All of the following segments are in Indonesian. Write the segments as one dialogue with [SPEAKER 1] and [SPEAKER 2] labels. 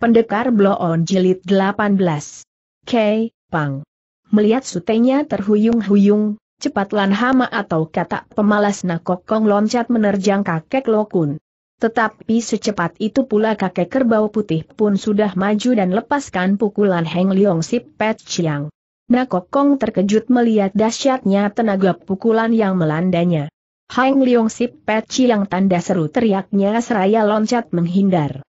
[SPEAKER 1] Pendekar Bloon Jilid 18. K, Pang. Melihat sutenya terhuyung-huyung, cepat Lan Hama atau kata pemalas Nakokong loncat menerjang kakek Lokun. Tetapi secepat itu pula kakek kerbau putih pun sudah maju dan lepaskan pukulan Heng Leong Sip Pet Chiang. Nakokong terkejut melihat dahsyatnya tenaga pukulan yang melandanya. Heng Leong Sip Pet Chiang tanda seru teriaknya seraya loncat menghindar.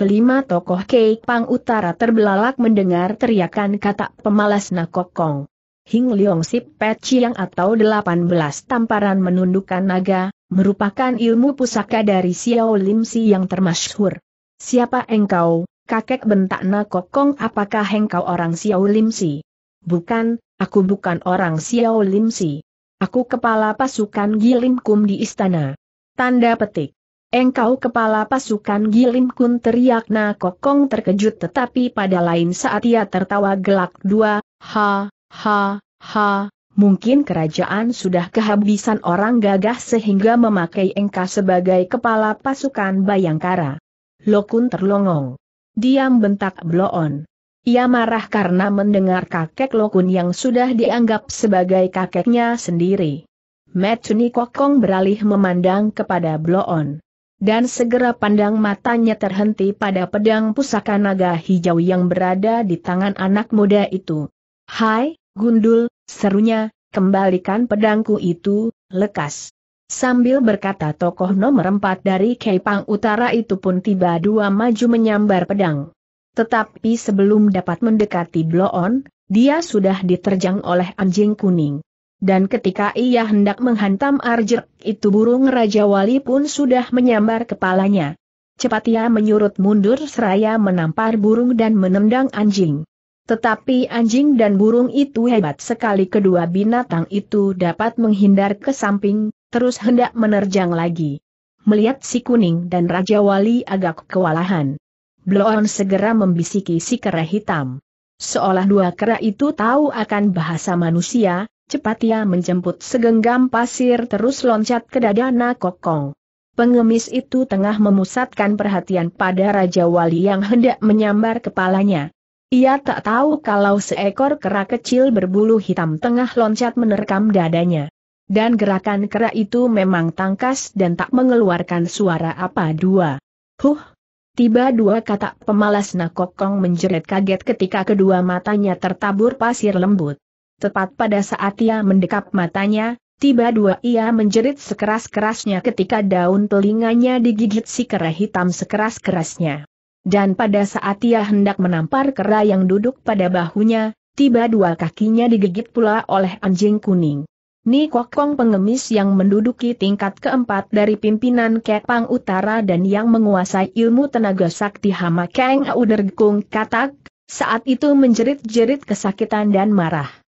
[SPEAKER 1] Kelima tokoh Kei Pang Utara terbelalak mendengar teriakan kata pemalas Nakokong. Hing Leong Sip Pet Chiang atau 18 tamparan menundukkan naga, merupakan ilmu pusaka dari Xiao Lim Si yang termasyhur. Siapa engkau, kakek bentak Nakokong apakah engkau orang Xiao Lim Si? Bukan, aku bukan orang Xiao Lim Si. Aku kepala pasukan Gilim Kum di istana. Tanda petik. Engkau kepala pasukan Gilim Kun teriak Na Kokong terkejut tetapi pada lain saat ia tertawa gelak dua, ha, ha, ha, mungkin kerajaan sudah kehabisan orang gagah sehingga memakai engkau sebagai kepala pasukan Bayangkara. Lokun terlongong. Diam bentak Bloon. Ia marah karena mendengar kakek Lokun yang sudah dianggap sebagai kakeknya sendiri. Metuni Kokong beralih memandang kepada Bloon dan segera pandang matanya terhenti pada pedang pusaka naga hijau yang berada di tangan anak muda itu. Hai, gundul, serunya, kembalikan pedangku itu, lekas. Sambil berkata tokoh nomor empat dari Keipang Utara itu pun tiba dua maju menyambar pedang. Tetapi sebelum dapat mendekati Bloon, dia sudah diterjang oleh anjing kuning dan ketika ia hendak menghantam Arjir, itu burung Raja Wali pun sudah menyambar kepalanya. Cepat ia menyurut mundur seraya menampar burung dan menendang anjing. Tetapi anjing dan burung itu hebat sekali kedua binatang itu dapat menghindar ke samping, terus hendak menerjang lagi. Melihat si kuning dan Raja Wali agak kewalahan. Bloon segera membisiki si kera hitam. Seolah dua kera itu tahu akan bahasa manusia, Cepat ia menjemput segenggam pasir terus loncat ke dada Nakokong. Pengemis itu tengah memusatkan perhatian pada Raja Wali yang hendak menyambar kepalanya. Ia tak tahu kalau seekor kera kecil berbulu hitam tengah loncat menerkam dadanya. Dan gerakan kera itu memang tangkas dan tak mengeluarkan suara apa dua. Huh! Tiba dua kata pemalas Nakokong menjerit kaget ketika kedua matanya tertabur pasir lembut. Tepat pada saat ia mendekap matanya, tiba dua ia menjerit sekeras-kerasnya ketika daun telinganya digigit si kera hitam sekeras-kerasnya. Dan pada saat ia hendak menampar kera yang duduk pada bahunya, tiba dua kakinya digigit pula oleh anjing kuning. Ni Kokong pengemis yang menduduki tingkat keempat dari pimpinan Kepang Utara dan yang menguasai ilmu tenaga sakti Hama Keng gung Katak, saat itu menjerit-jerit kesakitan dan marah.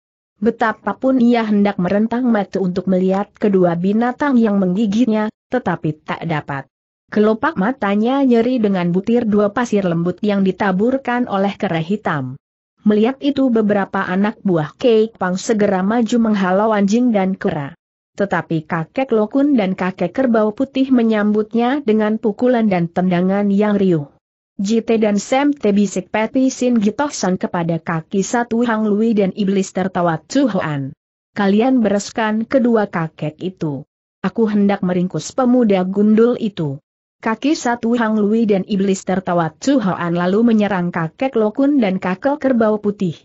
[SPEAKER 1] Betapapun ia hendak merentang mata untuk melihat kedua binatang yang menggigitnya, tetapi tak dapat. Kelopak matanya nyeri dengan butir dua pasir lembut yang ditaburkan oleh kera hitam. Melihat itu beberapa anak buah Kek Pang segera maju menghalau anjing dan kera. Tetapi kakek Lokun dan kakek Kerbau Putih menyambutnya dengan pukulan dan tendangan yang riuh. JT dan Sam T bisik Sin Gitoksan kepada kaki satu Hang Lui dan Iblis tertawa Tuhan. Kalian bereskan kedua kakek itu. Aku hendak meringkus pemuda gundul itu. Kaki satu Hang Lui dan Iblis tertawa Tuhan lalu menyerang kakek Lokun dan kakek kerbau putih.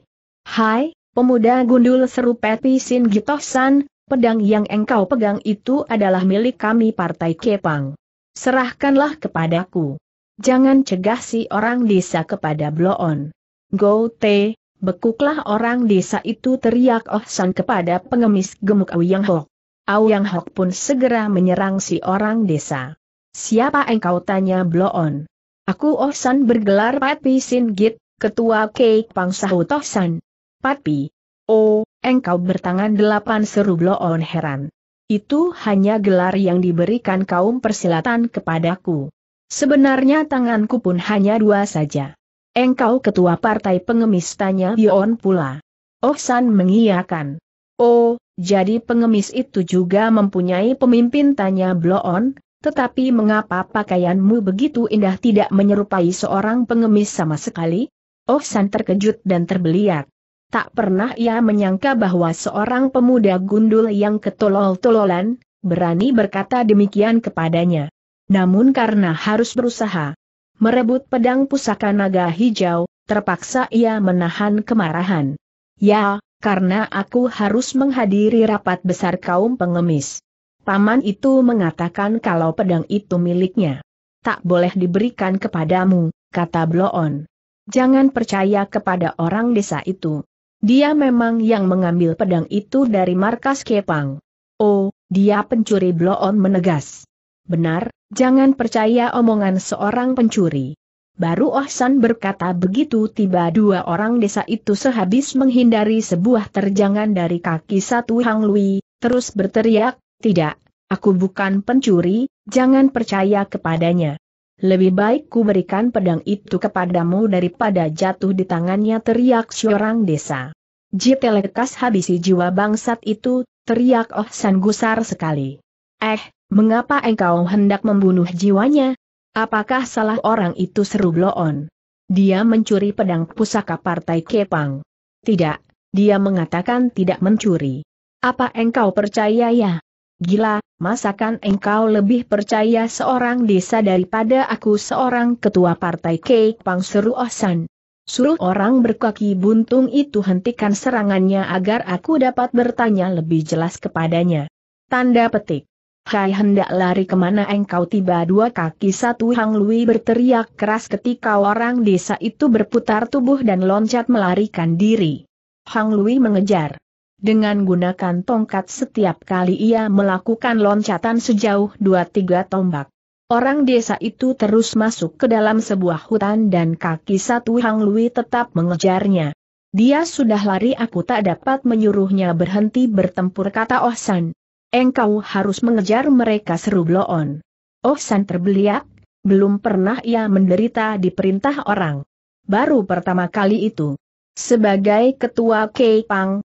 [SPEAKER 1] Hai, pemuda gundul seru Peti Sin Gitoksan, pedang yang engkau pegang itu adalah milik kami Partai Kepang. Serahkanlah kepadaku jangan cegah si orang desa kepada bloon. Go te, bekuklah orang desa itu teriak Oh San kepada pengemis gemuk Auyang Hok. Auyang Hok pun segera menyerang si orang desa. Siapa engkau tanya bloon? Aku Oh San bergelar Patpi Sin Git, ketua keik Pang Sahu Toh San. Patpi, oh, engkau bertangan delapan seru bloon heran. Itu hanya gelar yang diberikan kaum persilatan kepadaku. Sebenarnya tanganku pun hanya dua saja. Engkau ketua partai pengemis tanya Bion pula. Oh San mengiyakan. Oh, jadi pengemis itu juga mempunyai pemimpin tanya Bloon, tetapi mengapa pakaianmu begitu indah tidak menyerupai seorang pengemis sama sekali? Oh San terkejut dan terbeliak. Tak pernah ia menyangka bahwa seorang pemuda gundul yang ketolol-tololan, berani berkata demikian kepadanya namun karena harus berusaha merebut pedang pusaka naga hijau, terpaksa ia menahan kemarahan. Ya, karena aku harus menghadiri rapat besar kaum pengemis. Paman itu mengatakan kalau pedang itu miliknya. Tak boleh diberikan kepadamu, kata Bloon. Jangan percaya kepada orang desa itu. Dia memang yang mengambil pedang itu dari markas Kepang. Oh, dia pencuri Bloon menegas. Benar, Jangan percaya omongan seorang pencuri. Baru Ohsan berkata begitu tiba dua orang desa itu sehabis menghindari sebuah terjangan dari kaki satu Hang Lui, terus berteriak, tidak, aku bukan pencuri, jangan percaya kepadanya. Lebih baik ku berikan pedang itu kepadamu daripada jatuh di tangannya teriak seorang desa. Jitelekas habisi jiwa bangsat itu, teriak Ohsan gusar sekali. Eh, Mengapa engkau hendak membunuh jiwanya? Apakah salah orang itu seru Bloon? Dia mencuri pedang pusaka Partai Kepang. Tidak, dia mengatakan tidak mencuri. Apa engkau percaya ya? Gila, masakan engkau lebih percaya seorang desa daripada aku seorang ketua Partai Kepang seru Osan. Suruh orang berkaki buntung itu hentikan serangannya agar aku dapat bertanya lebih jelas kepadanya. Tanda petik. Hai hendak lari kemana engkau tiba dua kaki satu Hang Lui berteriak keras ketika orang desa itu berputar tubuh dan loncat melarikan diri. Hang Lui mengejar. Dengan gunakan tongkat setiap kali ia melakukan loncatan sejauh dua tiga tombak. Orang desa itu terus masuk ke dalam sebuah hutan dan kaki satu Hang Lui tetap mengejarnya. Dia sudah lari aku tak dapat menyuruhnya berhenti bertempur kata Ohsan. Engkau harus mengejar mereka seru Bloon. Oh San terbeliak, belum pernah ia menderita di perintah orang. Baru pertama kali itu. Sebagai ketua Kei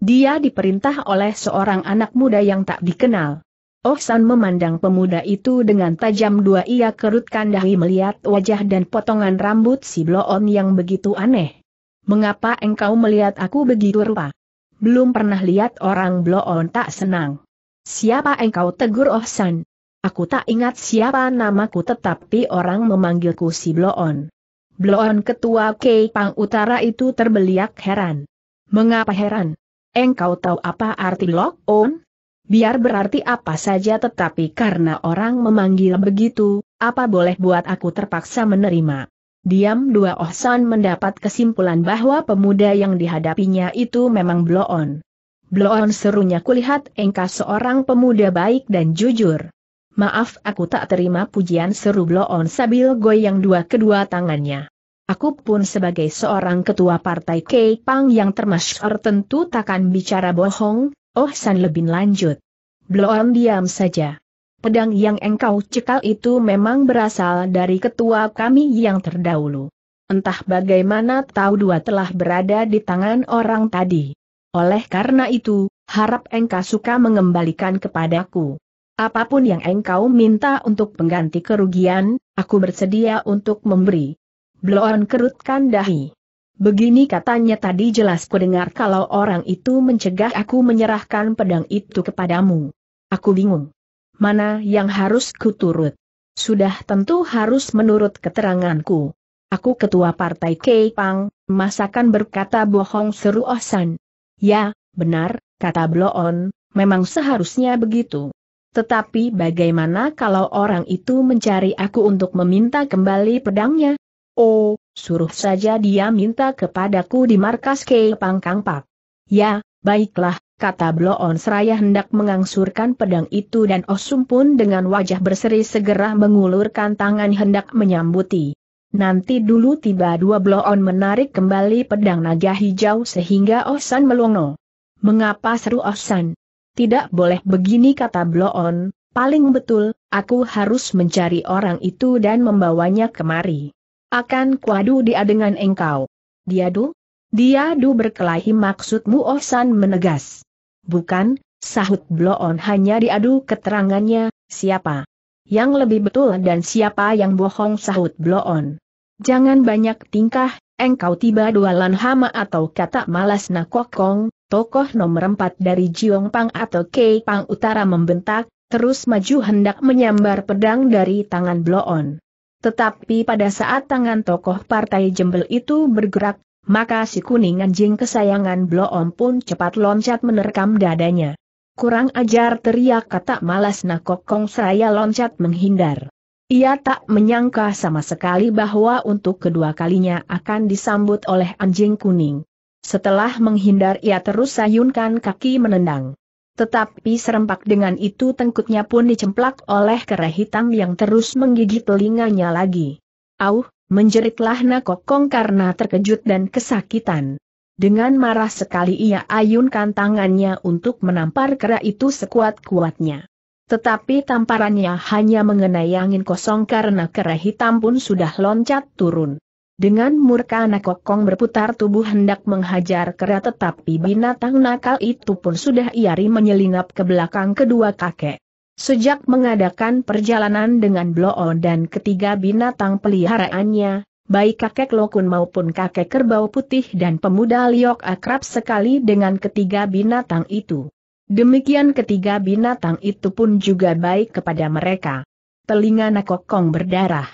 [SPEAKER 1] dia diperintah oleh seorang anak muda yang tak dikenal. Oh San memandang pemuda itu dengan tajam dua ia kerutkan dahi melihat wajah dan potongan rambut si Bloon yang begitu aneh. Mengapa engkau melihat aku begitu rupa? Belum pernah lihat orang Bloon tak senang. Siapa engkau tegur Oh San? Aku tak ingat siapa namaku tetapi orang memanggilku si Bloon. Bloon ketua Pang Utara itu terbeliak heran. Mengapa heran? Engkau tahu apa arti lock on? Biar berarti apa saja tetapi karena orang memanggil begitu, apa boleh buat aku terpaksa menerima. Diam dua Oh San mendapat kesimpulan bahwa pemuda yang dihadapinya itu memang Bloon. Bloon serunya kulihat engkau seorang pemuda baik dan jujur. Maaf aku tak terima pujian seru Bloon sambil goyang dua kedua tangannya. Aku pun sebagai seorang ketua partai K-Pang yang termasyur tentu takkan bicara bohong, Oh San lebih lanjut. Bloon diam saja. Pedang yang engkau cekal itu memang berasal dari ketua kami yang terdahulu. Entah bagaimana tahu dua telah berada di tangan orang tadi. Oleh karena itu, harap engkau suka mengembalikan kepadaku. Apapun yang engkau minta untuk pengganti kerugian, aku bersedia untuk memberi. Bloon kerutkan dahi. Begini katanya tadi jelas kudengar kalau orang itu mencegah aku menyerahkan pedang itu kepadamu. Aku bingung. Mana yang harus kuturut? Sudah tentu harus menurut keteranganku. Aku ketua partai Pang, masakan berkata bohong seru Osan. Ya, benar, kata Bloon, memang seharusnya begitu. Tetapi bagaimana kalau orang itu mencari aku untuk meminta kembali pedangnya? Oh, suruh saja dia minta kepadaku di markas Kei Pangkangpak. Ya, baiklah, kata Bloon seraya hendak mengangsurkan pedang itu dan Osum pun dengan wajah berseri segera mengulurkan tangan hendak menyambuti. Nanti dulu tiba dua bloon menarik kembali pedang naga hijau sehingga Osan melongo. Mengapa seru Osan? Tidak boleh begini kata bloon, paling betul, aku harus mencari orang itu dan membawanya kemari. Akan kuadu dia dengan engkau. Diadu? Diadu berkelahi maksudmu Osan menegas. Bukan, sahut bloon hanya diadu keterangannya, siapa? yang lebih betul dan siapa yang bohong sahut Bloon. Jangan banyak tingkah, engkau tiba dua lan hama atau kata malas nakokong, tokoh nomor empat dari Pang atau Kei Pang Utara membentak, terus maju hendak menyambar pedang dari tangan Bloon. Tetapi pada saat tangan tokoh partai jembel itu bergerak, maka si kuning anjing kesayangan Bloon pun cepat loncat menerkam dadanya. Kurang ajar teriak kata malas nakokong seraya loncat menghindar. Ia tak menyangka sama sekali bahwa untuk kedua kalinya akan disambut oleh anjing kuning. Setelah menghindar ia terus sayunkan kaki menendang. Tetapi serempak dengan itu tengkutnya pun dicemplak oleh kera hitam yang terus menggigit telinganya lagi. Auh, menjeritlah Nakokong karena terkejut dan kesakitan. Dengan marah sekali ia ayunkan tangannya untuk menampar kera itu sekuat-kuatnya. Tetapi tamparannya hanya mengenai angin kosong karena kera hitam pun sudah loncat turun. Dengan murka anak kokong berputar tubuh hendak menghajar kera tetapi binatang nakal itu pun sudah iari menyelinap ke belakang kedua kakek. Sejak mengadakan perjalanan dengan Bloo dan ketiga binatang peliharaannya, baik kakek Lokun maupun kakek kerbau putih dan pemuda Liok akrab sekali dengan ketiga binatang itu. Demikian ketiga binatang itu pun juga baik kepada mereka. Telinga Nakokong berdarah.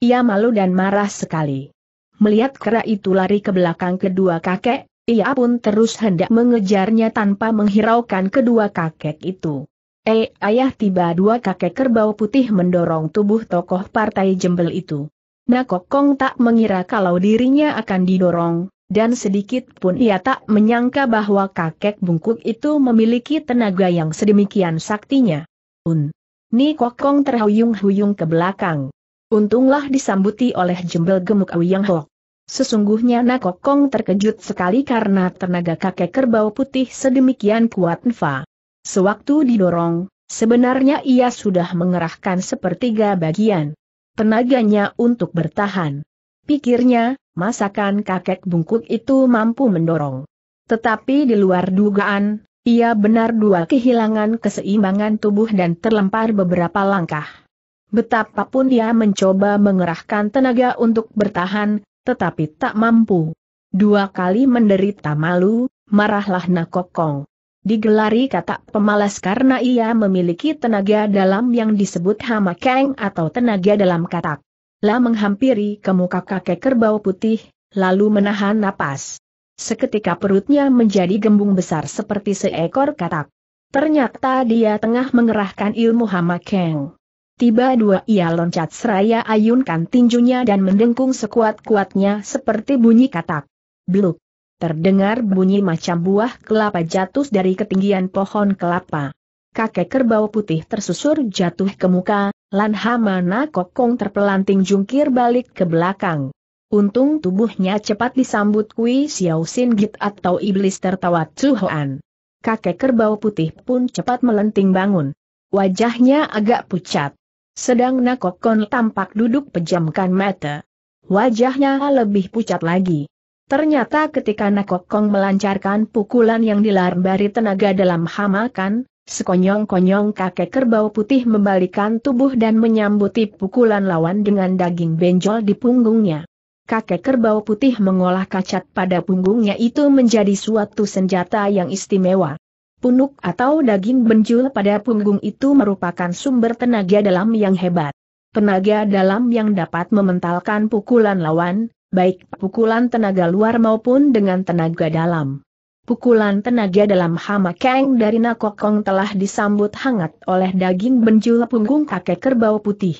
[SPEAKER 1] Ia malu dan marah sekali. Melihat kera itu lari ke belakang kedua kakek, ia pun terus hendak mengejarnya tanpa menghiraukan kedua kakek itu. Eh, ayah tiba dua kakek kerbau putih mendorong tubuh tokoh partai jembel itu. Nakokong tak mengira kalau dirinya akan didorong, dan sedikit pun ia tak menyangka bahwa kakek bungkuk itu memiliki tenaga yang sedemikian saktinya. Un. Nikokong terhuyung-huyung ke belakang. Untunglah disambuti oleh jembel gemuk Yang Hok. Sesungguhnya Nakokong terkejut sekali karena tenaga kakek kerbau putih sedemikian kuat Nfa. Sewaktu didorong, sebenarnya ia sudah mengerahkan sepertiga bagian tenaganya untuk bertahan. Pikirnya, masakan kakek bungkuk itu mampu mendorong. Tetapi di luar dugaan, ia benar dua kehilangan keseimbangan tubuh dan terlempar beberapa langkah. Betapapun ia mencoba mengerahkan tenaga untuk bertahan, tetapi tak mampu. Dua kali menderita malu, marahlah Nakokong digelari kata pemalas karena ia memiliki tenaga dalam yang disebut hama keng atau tenaga dalam katak. La menghampiri ke muka kakek kerbau putih, lalu menahan napas. Seketika perutnya menjadi gembung besar seperti seekor katak. Ternyata dia tengah mengerahkan ilmu hama keng. Tiba dua ia loncat seraya ayunkan tinjunya dan mendengkung sekuat-kuatnya seperti bunyi katak. Bluk terdengar bunyi macam buah kelapa jatuh dari ketinggian pohon kelapa. Kakek kerbau putih tersusur jatuh ke muka, Lan Hamana Kokong terpelanting jungkir balik ke belakang. Untung tubuhnya cepat disambut Kui Xiao Sin Git atau iblis tertawa Tsuhoan. Kakek kerbau putih pun cepat melenting bangun. Wajahnya agak pucat. Sedang Nakokon tampak duduk pejamkan mata. Wajahnya lebih pucat lagi. Ternyata ketika Nakokong melancarkan pukulan yang dilambari tenaga dalam hamakan, sekonyong-konyong kakek kerbau putih membalikan tubuh dan menyambuti pukulan lawan dengan daging benjol di punggungnya. Kakek kerbau putih mengolah kacat pada punggungnya itu menjadi suatu senjata yang istimewa. Punuk atau daging benjol pada punggung itu merupakan sumber tenaga dalam yang hebat. Tenaga dalam yang dapat mementalkan pukulan lawan, baik pukulan tenaga luar maupun dengan tenaga dalam. Pukulan tenaga dalam hama keng dari Nakokong telah disambut hangat oleh daging benjul punggung kakek kerbau putih.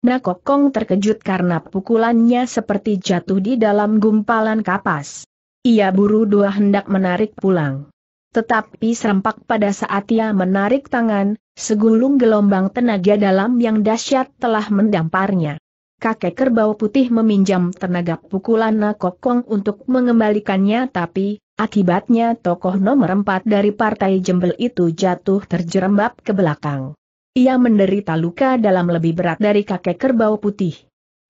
[SPEAKER 1] Nakokong terkejut karena pukulannya seperti jatuh di dalam gumpalan kapas. Ia buru dua hendak menarik pulang. Tetapi serempak pada saat ia menarik tangan, segulung gelombang tenaga dalam yang dahsyat telah mendamparnya kakek kerbau putih meminjam tenaga pukulan Nakokong untuk mengembalikannya tapi, akibatnya tokoh nomor empat dari partai jembel itu jatuh terjerembab ke belakang. Ia menderita luka dalam lebih berat dari kakek kerbau putih.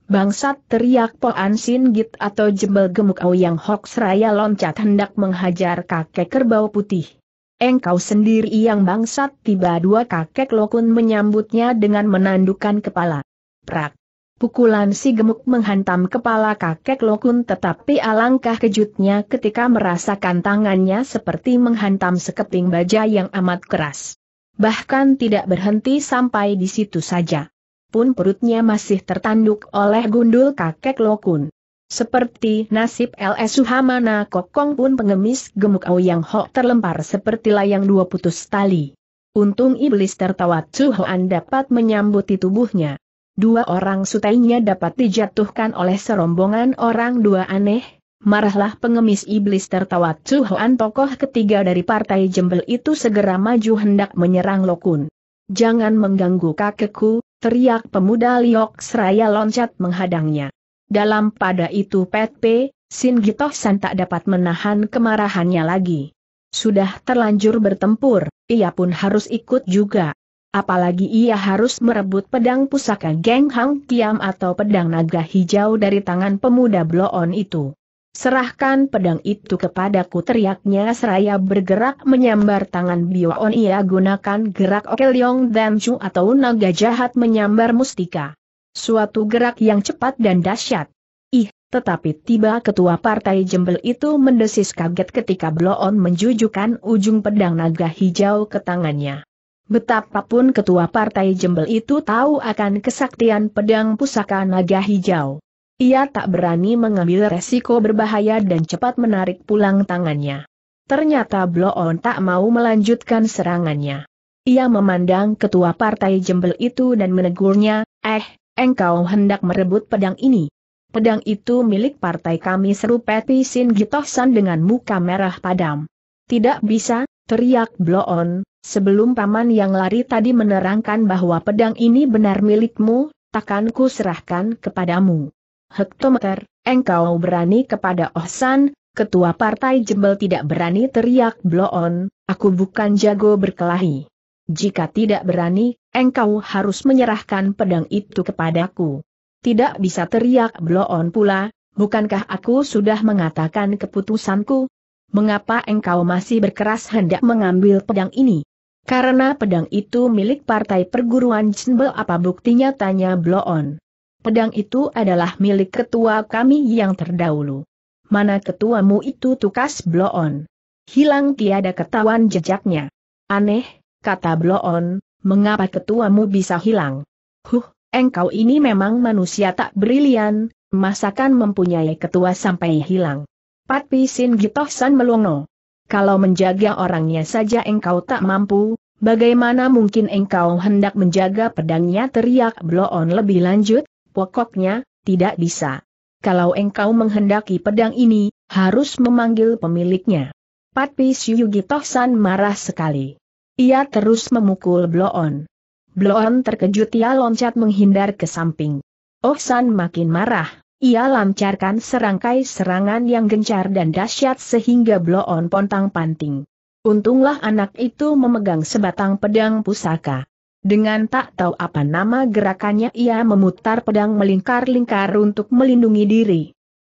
[SPEAKER 1] Bangsat teriak Poan Sin Git atau jembel gemuk yang Hok Seraya loncat hendak menghajar kakek kerbau putih. Engkau sendiri yang bangsat tiba dua kakek lokun menyambutnya dengan menandukan kepala. Prak! Pukulan si gemuk menghantam kepala kakek Lokun tetapi alangkah kejutnya ketika merasakan tangannya seperti menghantam sekeping baja yang amat keras. Bahkan tidak berhenti sampai di situ saja. Pun perutnya masih tertanduk oleh gundul kakek Lokun. Seperti nasib LS Suhamana Kokong pun pengemis gemuk Aoyang Ho terlempar seperti layang dua putus tali. Untung iblis tertawa Chu Hoan dapat menyambuti tubuhnya dua orang sutainya dapat dijatuhkan oleh serombongan orang dua aneh, marahlah pengemis iblis tertawa Tuhan tokoh ketiga dari partai jembel itu segera maju hendak menyerang Lokun. Jangan mengganggu kakekku, teriak pemuda Liok Seraya loncat menghadangnya. Dalam pada itu Pet P, Sin Gitoh tak dapat menahan kemarahannya lagi. Sudah terlanjur bertempur, ia pun harus ikut juga. Apalagi ia harus merebut pedang pusaka Geng Hang Kiam atau pedang naga hijau dari tangan pemuda Bloon itu. Serahkan pedang itu kepadaku teriaknya seraya bergerak menyambar tangan Bioon ia gunakan gerak Okelyong dan Chu atau naga jahat menyambar mustika. Suatu gerak yang cepat dan dahsyat. Ih, tetapi tiba ketua partai jembel itu mendesis kaget ketika Bloon menjujukan ujung pedang naga hijau ke tangannya. Betapapun ketua partai jembel itu tahu akan kesaktian pedang pusaka naga hijau. Ia tak berani mengambil resiko berbahaya dan cepat menarik pulang tangannya. Ternyata Bloon tak mau melanjutkan serangannya. Ia memandang ketua partai jembel itu dan menegurnya, eh, engkau hendak merebut pedang ini. Pedang itu milik partai kami seru Peti Sin Gitosan dengan muka merah padam. Tidak bisa, teriak Bloon, Sebelum paman yang lari tadi menerangkan bahwa pedang ini benar milikmu, takkan ku serahkan kepadamu. Hektometer, engkau berani kepada Ohsan, ketua partai jebel tidak berani teriak Bloon. aku bukan jago berkelahi. Jika tidak berani, engkau harus menyerahkan pedang itu kepadaku. Tidak bisa teriak Bloon pula, bukankah aku sudah mengatakan keputusanku? Mengapa engkau masih berkeras hendak mengambil pedang ini? Karena pedang itu milik partai perguruan Chenbel apa buktinya tanya Bloon. Pedang itu adalah milik ketua kami yang terdahulu. Mana ketuamu itu tukas Bloon. Hilang tiada ketahuan jejaknya. Aneh, kata Bloon, mengapa ketuamu bisa hilang? Huh, engkau ini memang manusia tak brilian, masakan mempunyai ketua sampai hilang. Patpi Sin San melongo kalau menjaga orangnya saja engkau tak mampu, bagaimana mungkin engkau hendak menjaga pedangnya teriak Bloon lebih lanjut, pokoknya, tidak bisa. Kalau engkau menghendaki pedang ini, harus memanggil pemiliknya. Patpi Syuyugi Tohsan marah sekali. Ia terus memukul Bloon. Bloon terkejut ia loncat menghindar ke samping. Oh San makin marah. Ia lancarkan serangkai serangan yang gencar dan dahsyat sehingga blow on pontang panting. Untunglah anak itu memegang sebatang pedang pusaka. Dengan tak tahu apa nama gerakannya ia memutar pedang melingkar-lingkar untuk melindungi diri.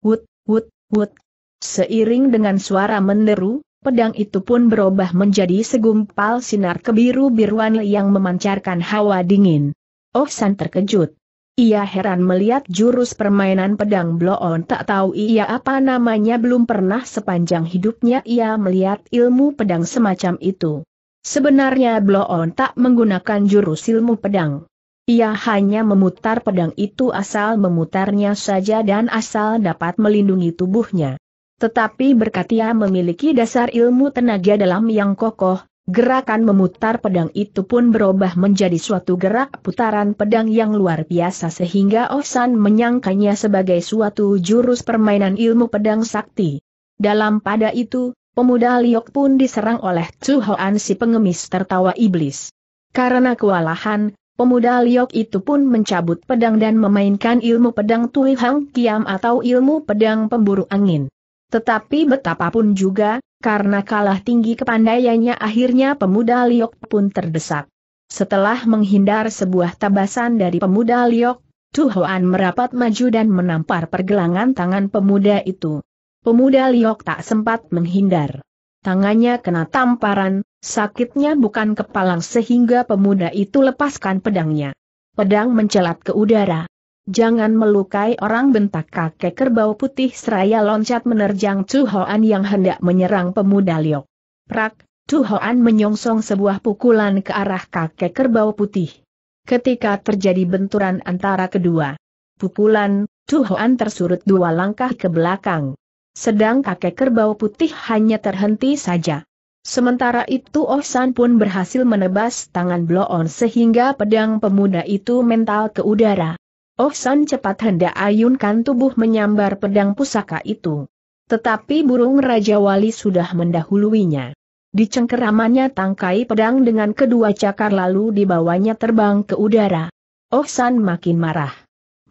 [SPEAKER 1] Wut, wut, wut. Seiring dengan suara menderu, pedang itu pun berubah menjadi segumpal sinar kebiru-biruan yang memancarkan hawa dingin. Oh San terkejut. Ia heran melihat jurus permainan pedang bloon tak tahu ia apa namanya belum pernah sepanjang hidupnya ia melihat ilmu pedang semacam itu. Sebenarnya bloon tak menggunakan jurus ilmu pedang. Ia hanya memutar pedang itu asal memutarnya saja dan asal dapat melindungi tubuhnya. Tetapi berkat ia memiliki dasar ilmu tenaga dalam yang kokoh, Gerakan memutar pedang itu pun berubah menjadi suatu gerak putaran pedang yang luar biasa sehingga Osan menyangkanya sebagai suatu jurus permainan ilmu pedang sakti. Dalam pada itu, pemuda Liok pun diserang oleh Chu Hoan si pengemis tertawa iblis. Karena kewalahan, pemuda Liok itu pun mencabut pedang dan memainkan ilmu pedang Tui Hang Kiam atau ilmu pedang pemburu angin. Tetapi betapapun juga, karena kalah tinggi kepandaiannya akhirnya pemuda Liok pun terdesak. Setelah menghindar sebuah tabasan dari pemuda Liok, Huan merapat maju dan menampar pergelangan tangan pemuda itu. Pemuda Liok tak sempat menghindar. Tangannya kena tamparan, sakitnya bukan kepalang sehingga pemuda itu lepaskan pedangnya. Pedang mencelat ke udara, Jangan melukai orang bentak kakek kerbau putih seraya loncat menerjang Chu Hoan yang hendak menyerang pemuda Liok. Prak, Chu Hoan menyongsong sebuah pukulan ke arah kakek kerbau putih. Ketika terjadi benturan antara kedua pukulan, Chu Hoan tersurut dua langkah ke belakang. Sedang kakek kerbau putih hanya terhenti saja. Sementara itu Oh San pun berhasil menebas tangan Bloon sehingga pedang pemuda itu mental ke udara. Oh San cepat hendak ayunkan tubuh menyambar pedang pusaka itu. Tetapi burung Raja Wali sudah mendahuluinya. Dicengkeramannya tangkai pedang dengan kedua cakar lalu dibawanya terbang ke udara. Oh San makin marah.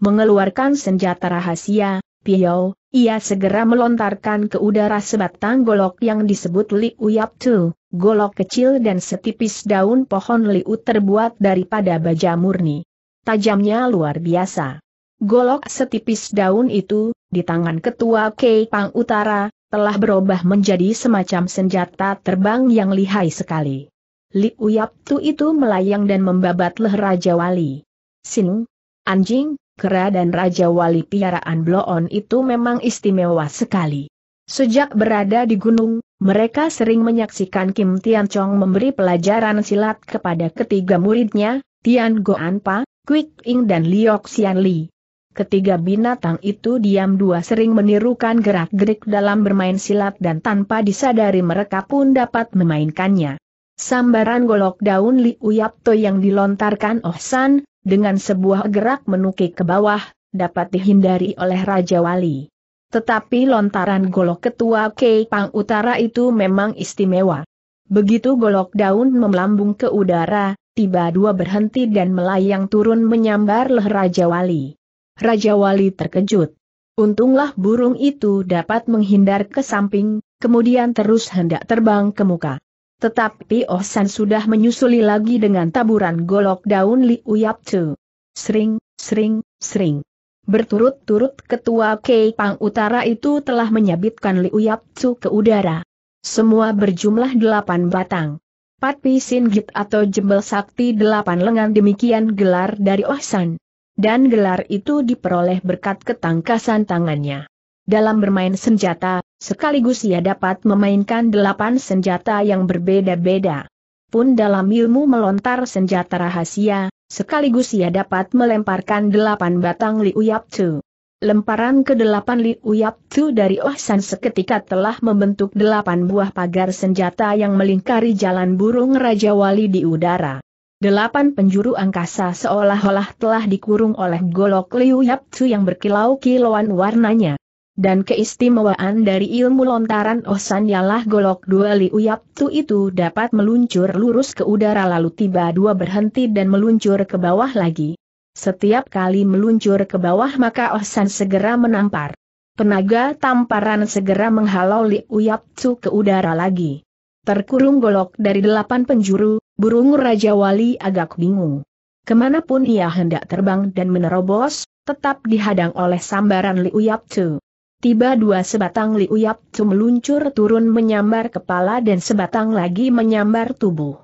[SPEAKER 1] Mengeluarkan senjata rahasia, piao. ia segera melontarkan ke udara sebatang golok yang disebut Li Uyap Tu, golok kecil dan setipis daun pohon liu terbuat daripada baja murni tajamnya luar biasa. Golok setipis daun itu, di tangan ketua Pang Utara, telah berubah menjadi semacam senjata terbang yang lihai sekali. Li tu itu melayang dan membabat leh Raja Wali. Sing, anjing, kera dan Raja Wali piaraan Bloon itu memang istimewa sekali. Sejak berada di gunung, mereka sering menyaksikan Kim Tian Chong memberi pelajaran silat kepada ketiga muridnya, Tian Goan Pa, Quick Ing dan Liu Xianli. Ketiga binatang itu diam dua sering menirukan gerak-gerik dalam bermain silat dan tanpa disadari mereka pun dapat memainkannya. Sambaran golok daun Li Uyapto yang dilontarkan Oh San, dengan sebuah gerak menukik ke bawah, dapat dihindari oleh Raja Wali. Tetapi lontaran golok ketua Pang Utara itu memang istimewa. Begitu golok daun memelambung ke udara, tiba dua berhenti dan melayang turun menyambar leh Raja Wali. Raja Wali terkejut. Untunglah burung itu dapat menghindar ke samping, kemudian terus hendak terbang ke muka. Tetapi Oh San sudah menyusuli lagi dengan taburan golok daun Li Uyap Tu. Sering, sering, sering. Berturut-turut ketua Pang Utara itu telah menyabitkan Li Uyap Tu ke udara. Semua berjumlah delapan batang. Patpi Singit atau Jembel Sakti Delapan Lengan demikian gelar dari Ohsan. Dan gelar itu diperoleh berkat ketangkasan tangannya. Dalam bermain senjata, sekaligus ia dapat memainkan delapan senjata yang berbeda-beda. Pun dalam ilmu melontar senjata rahasia, sekaligus ia dapat melemparkan delapan batang liuyap tu. Lemparan ke-8 Liu tu dari Ohsan seketika telah membentuk delapan buah pagar senjata yang melingkari jalan burung Raja Wali di udara. Delapan penjuru angkasa seolah-olah telah dikurung oleh golok Liu tu yang berkilau-kilauan warnanya. Dan keistimewaan dari ilmu lontaran Ohsan ialah golok dua Liu tu itu dapat meluncur lurus ke udara lalu tiba dua berhenti dan meluncur ke bawah lagi. Setiap kali meluncur ke bawah maka Oh segera menampar. Penaga tamparan segera menghalau Li Uyap Tsu ke udara lagi. Terkurung golok dari delapan penjuru, burung Raja Wali agak bingung. Kemanapun ia hendak terbang dan menerobos, tetap dihadang oleh sambaran Li Uyap Tsu. Tiba dua sebatang Li Uyap Tsu meluncur turun menyambar kepala dan sebatang lagi menyambar tubuh.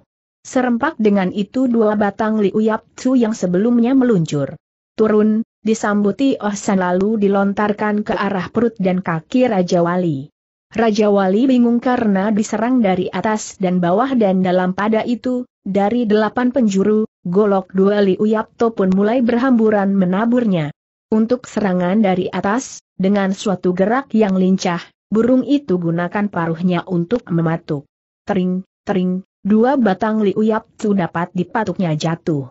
[SPEAKER 1] Serempak dengan itu dua batang Liu Yap yang sebelumnya meluncur. Turun, disambuti Oh San lalu dilontarkan ke arah perut dan kaki Raja Wali. Raja Wali bingung karena diserang dari atas dan bawah dan dalam pada itu, dari delapan penjuru, golok dua Liu to pun mulai berhamburan menaburnya. Untuk serangan dari atas, dengan suatu gerak yang lincah, burung itu gunakan paruhnya untuk mematuk. Tering, tering, dua batang Liu Yap Tu dapat dipatuknya jatuh.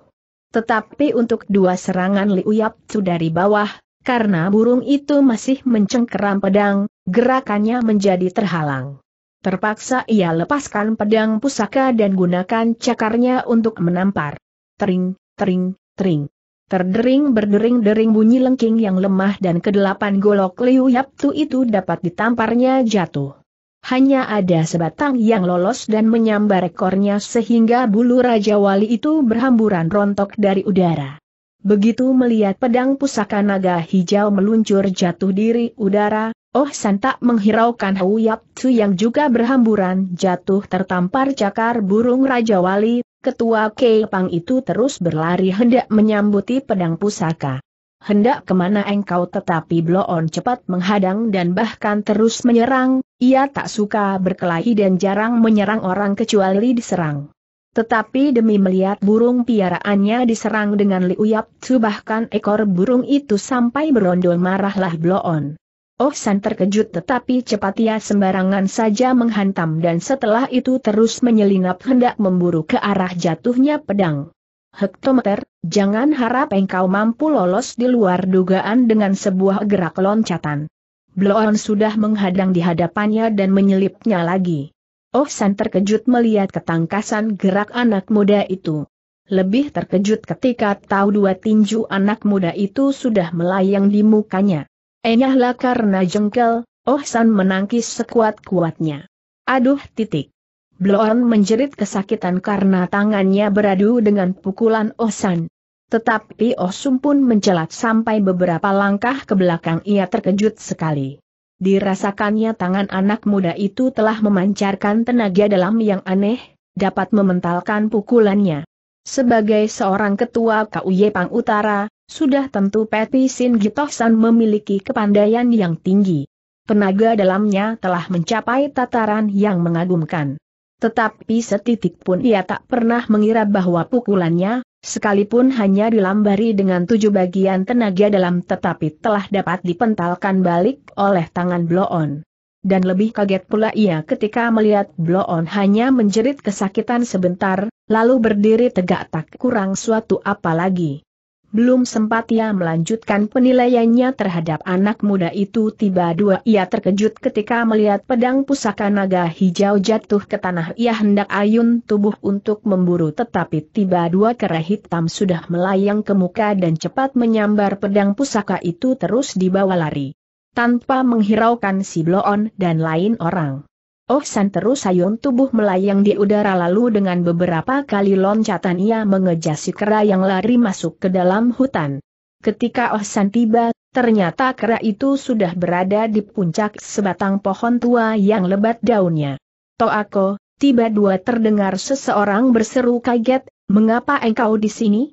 [SPEAKER 1] Tetapi untuk dua serangan Liu Yap Tu dari bawah, karena burung itu masih mencengkeram pedang, gerakannya menjadi terhalang. Terpaksa ia lepaskan pedang pusaka dan gunakan cakarnya untuk menampar. Tering, tering, tering. Terdering berdering-dering bunyi lengking yang lemah dan kedelapan golok Liu Yaptu itu dapat ditamparnya jatuh. Hanya ada sebatang yang lolos dan menyambar ekornya sehingga bulu Raja Wali itu berhamburan rontok dari udara. Begitu melihat pedang pusaka naga hijau meluncur jatuh diri udara, Oh San tak menghiraukan Hou Yap Tzu yang juga berhamburan jatuh tertampar cakar burung Raja Wali, ketua Kepang itu terus berlari hendak menyambuti pedang pusaka hendak kemana engkau tetapi Bloon cepat menghadang dan bahkan terus menyerang, ia tak suka berkelahi dan jarang menyerang orang kecuali diserang. Tetapi demi melihat burung piaraannya diserang dengan liuyap, Yap bahkan ekor burung itu sampai berondol marahlah Bloon. Oh San terkejut tetapi cepat ia sembarangan saja menghantam dan setelah itu terus menyelinap hendak memburu ke arah jatuhnya pedang hektometer, jangan harap engkau mampu lolos di luar dugaan dengan sebuah gerak loncatan. Bloon sudah menghadang di hadapannya dan menyelipnya lagi. Oh San terkejut melihat ketangkasan gerak anak muda itu. Lebih terkejut ketika tahu dua tinju anak muda itu sudah melayang di mukanya. Enyahlah karena jengkel, Oh San menangkis sekuat-kuatnya. Aduh titik. Bloon menjerit kesakitan karena tangannya beradu dengan pukulan Osan. Tetapi Osum pun mencelat sampai beberapa langkah ke belakang ia terkejut sekali. Dirasakannya tangan anak muda itu telah memancarkan tenaga dalam yang aneh, dapat mementalkan pukulannya. Sebagai seorang ketua KUY Pang Utara, sudah tentu Peti Sin Gitosan memiliki kepandaian yang tinggi. Tenaga dalamnya telah mencapai tataran yang mengagumkan. Tetapi setitik pun ia tak pernah mengira bahwa pukulannya, sekalipun hanya dilambari dengan tujuh bagian tenaga dalam tetapi telah dapat dipentalkan balik oleh tangan Bloon. Dan lebih kaget pula ia ketika melihat Bloon hanya menjerit kesakitan sebentar, lalu berdiri tegak tak kurang suatu apa lagi. Belum sempat ia melanjutkan penilaiannya terhadap anak muda itu tiba dua ia terkejut ketika melihat pedang pusaka naga hijau jatuh ke tanah ia hendak ayun tubuh untuk memburu tetapi tiba dua kera hitam sudah melayang ke muka dan cepat menyambar pedang pusaka itu terus dibawa lari. Tanpa menghiraukan si Bloon dan lain orang. Oh San terus sayun tubuh melayang di udara lalu dengan beberapa kali loncatan ia mengejar si kera yang lari masuk ke dalam hutan. Ketika Oh San tiba, ternyata kera itu sudah berada di puncak sebatang pohon tua yang lebat daunnya. Toako, tiba dua terdengar seseorang berseru kaget, mengapa engkau di sini?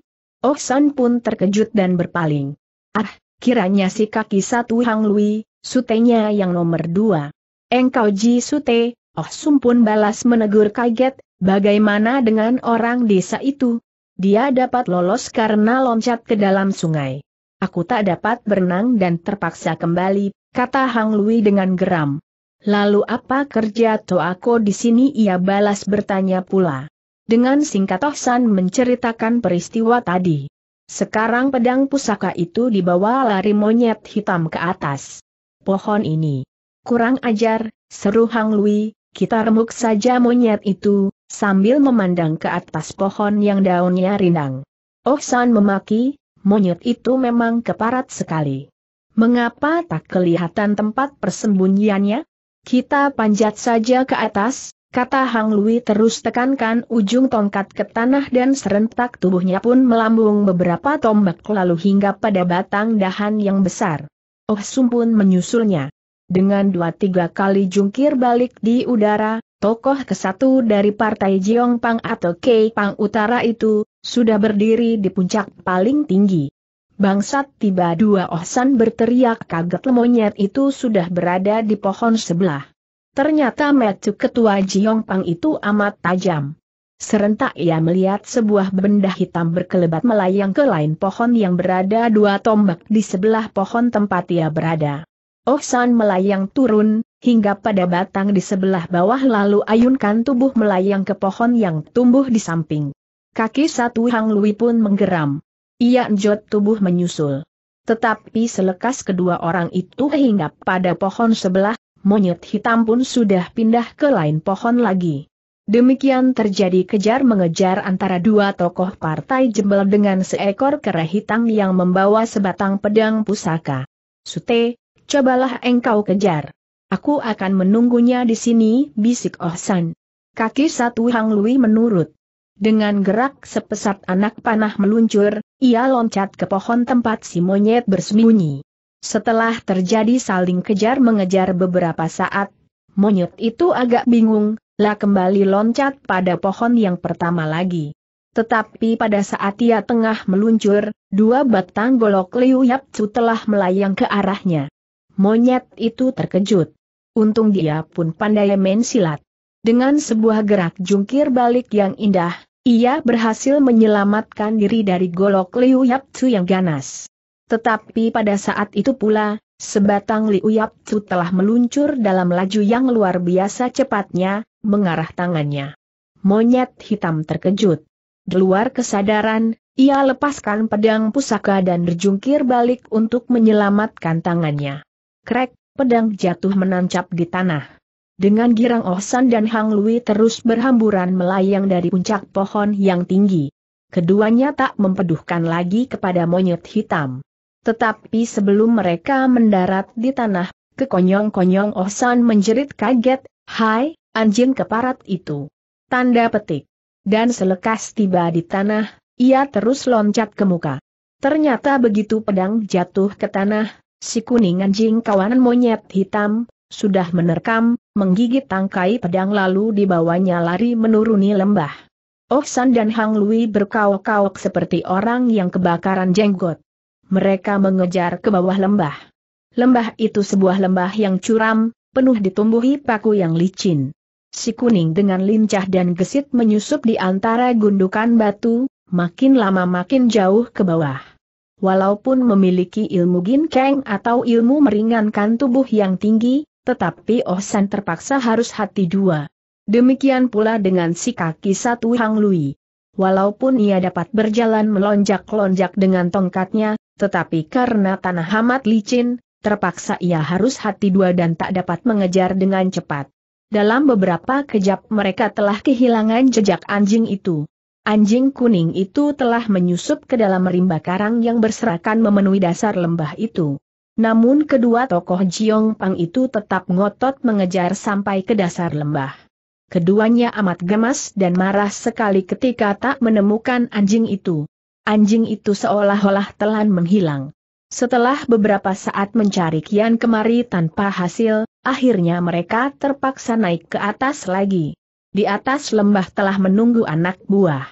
[SPEAKER 1] Oh San pun terkejut dan berpaling. Ah, kiranya si kaki satu Hang Lui, sutenya yang nomor dua. Engkau Ji Sute, Oh Sumpun balas menegur kaget, bagaimana dengan orang desa itu? Dia dapat lolos karena loncat ke dalam sungai. Aku tak dapat berenang dan terpaksa kembali, kata Hang Lui dengan geram. Lalu apa kerja Toako di sini ia balas bertanya pula. Dengan singkat Oh San menceritakan peristiwa tadi. Sekarang pedang pusaka itu dibawa lari monyet hitam ke atas. Pohon ini Kurang ajar, seru Hang Lui, kita remuk saja monyet itu, sambil memandang ke atas pohon yang daunnya rindang. Oh San memaki, monyet itu memang keparat sekali. Mengapa tak kelihatan tempat persembunyiannya? Kita panjat saja ke atas, kata Hang Lui terus tekankan ujung tongkat ke tanah dan serentak tubuhnya pun melambung beberapa tombak lalu hingga pada batang dahan yang besar. Oh Sun pun menyusulnya. Dengan dua-tiga kali jungkir balik di udara, tokoh kesatu dari Partai Jiongpang atau Pang Utara itu, sudah berdiri di puncak paling tinggi. Bangsat tiba dua Ohsan berteriak kaget lemonyet itu sudah berada di pohon sebelah. Ternyata metu ketua Jiongpang itu amat tajam. Serentak ia melihat sebuah benda hitam berkelebat melayang ke lain pohon yang berada dua tombak di sebelah pohon tempat ia berada. Oh San melayang turun, hingga pada batang di sebelah bawah lalu ayunkan tubuh melayang ke pohon yang tumbuh di samping. Kaki satu Hang Lui pun menggeram. Ia njot tubuh menyusul. Tetapi selekas kedua orang itu hingga pada pohon sebelah, monyet hitam pun sudah pindah ke lain pohon lagi. Demikian terjadi kejar-mengejar antara dua tokoh partai jebel dengan seekor kera hitam yang membawa sebatang pedang pusaka. Sute, Cobalah engkau kejar. Aku akan menunggunya di sini, bisik Oh San. Kaki satu Hang Lui menurut. Dengan gerak sepesat anak panah meluncur, ia loncat ke pohon tempat si monyet bersembunyi. Setelah terjadi saling kejar-mengejar beberapa saat, monyet itu agak bingung, lah kembali loncat pada pohon yang pertama lagi. Tetapi pada saat ia tengah meluncur, dua batang golok Liu Yap telah melayang ke arahnya monyet itu terkejut. Untung dia pun pandai main silat. Dengan sebuah gerak jungkir balik yang indah, ia berhasil menyelamatkan diri dari golok Liu Tzu yang ganas. Tetapi pada saat itu pula, sebatang Liu Tzu telah meluncur dalam laju yang luar biasa cepatnya, mengarah tangannya. Monyet hitam terkejut. Di luar kesadaran, ia lepaskan pedang pusaka dan berjungkir balik untuk menyelamatkan tangannya. Krek, pedang jatuh menancap di tanah. Dengan girang Ohsan dan Hang Lui terus berhamburan melayang dari puncak pohon yang tinggi. Keduanya tak mempeduhkan lagi kepada monyet hitam. Tetapi sebelum mereka mendarat di tanah, kekonyong-konyong Ohsan menjerit kaget, Hai, anjing keparat itu. Tanda petik. Dan selekas tiba di tanah, ia terus loncat ke muka. Ternyata begitu pedang jatuh ke tanah, Si kuning anjing kawanan monyet hitam, sudah menerkam, menggigit tangkai pedang lalu dibawanya lari menuruni lembah. Oksan oh dan Hang Lui berkauk kauk seperti orang yang kebakaran jenggot. Mereka mengejar ke bawah lembah. Lembah itu sebuah lembah yang curam, penuh ditumbuhi paku yang licin. Si kuning dengan lincah dan gesit menyusup di antara gundukan batu, makin lama makin jauh ke bawah walaupun memiliki ilmu ginkeng atau ilmu meringankan tubuh yang tinggi, tetapi Oh San terpaksa harus hati dua. Demikian pula dengan si kaki satu Hang Lui. Walaupun ia dapat berjalan melonjak-lonjak dengan tongkatnya, tetapi karena tanah amat licin, terpaksa ia harus hati dua dan tak dapat mengejar dengan cepat. Dalam beberapa kejap mereka telah kehilangan jejak anjing itu. Anjing kuning itu telah menyusup ke dalam rimba karang yang berserakan memenuhi dasar lembah itu. Namun kedua tokoh Jiong Pang itu tetap ngotot mengejar sampai ke dasar lembah. Keduanya amat gemas dan marah sekali ketika tak menemukan anjing itu. Anjing itu seolah-olah telan menghilang. Setelah beberapa saat mencari kian kemari tanpa hasil, akhirnya mereka terpaksa naik ke atas lagi. Di atas lembah telah menunggu anak buah.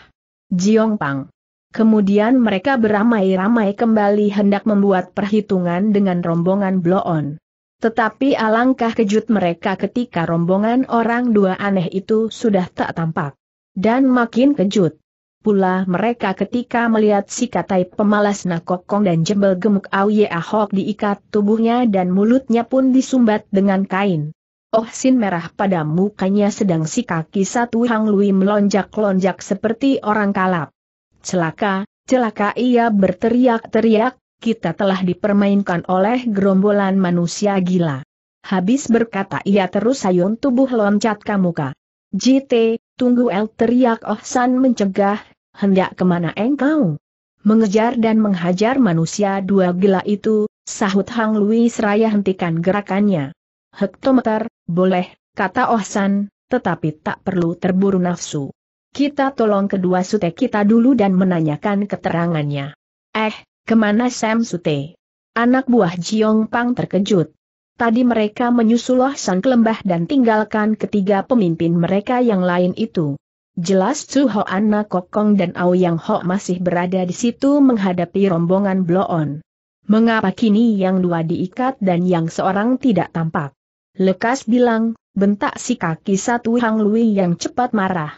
[SPEAKER 1] Jiong Pang. Kemudian mereka beramai-ramai kembali hendak membuat perhitungan dengan rombongan Bloon. Tetapi alangkah kejut mereka ketika rombongan orang dua aneh itu sudah tak tampak. Dan makin kejut. Pula mereka ketika melihat si katai pemalas nakokong dan jebel gemuk Auye Ahok diikat tubuhnya dan mulutnya pun disumbat dengan kain. Oh sin merah pada mukanya sedang si kaki satu Hang Lui melonjak-lonjak seperti orang kalap. Celaka, celaka ia berteriak-teriak, kita telah dipermainkan oleh gerombolan manusia gila. Habis berkata ia terus sayun tubuh loncat ke muka. JT, tunggu El teriak Oh San mencegah, hendak kemana engkau? Mengejar dan menghajar manusia dua gila itu, sahut Hang Lui seraya hentikan gerakannya hektometer, boleh, kata Ohsan, tetapi tak perlu terburu nafsu. Kita tolong kedua sute kita dulu dan menanyakan keterangannya. Eh, kemana Sam Sute? Anak buah Jiong Pang terkejut. Tadi mereka menyusul Ohsan ke lembah dan tinggalkan ketiga pemimpin mereka yang lain itu. Jelas Su Ho Anna Kokong dan Ao Yang Ho masih berada di situ menghadapi rombongan Bloon. Mengapa kini yang dua diikat dan yang seorang tidak tampak? Lekas bilang, bentak si kaki satu Hang Lui yang cepat marah.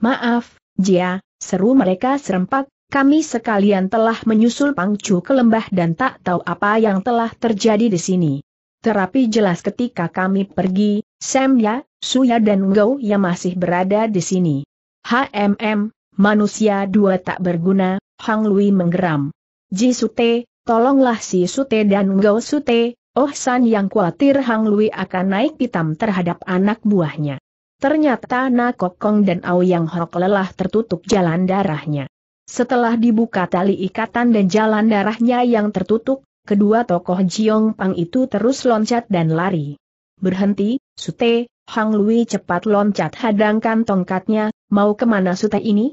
[SPEAKER 1] Maaf, Jia, seru mereka serempak, kami sekalian telah menyusul pangcu ke lembah dan tak tahu apa yang telah terjadi di sini. Terapi jelas ketika kami pergi, Sam Ya, Suya dan Gou yang masih berada di sini. HMM, manusia dua tak berguna, Hang Lui menggeram. Ji Sute, tolonglah si Sute dan Gou Sute, Oh San yang khawatir Hang Lui akan naik hitam terhadap anak buahnya. Ternyata Na Kong dan Au Yang Hok lelah tertutup jalan darahnya. Setelah dibuka tali ikatan dan jalan darahnya yang tertutup, kedua tokoh Jiong Pang itu terus loncat dan lari. Berhenti, Sute, Hang Lui cepat loncat hadangkan tongkatnya, mau kemana Sute ini?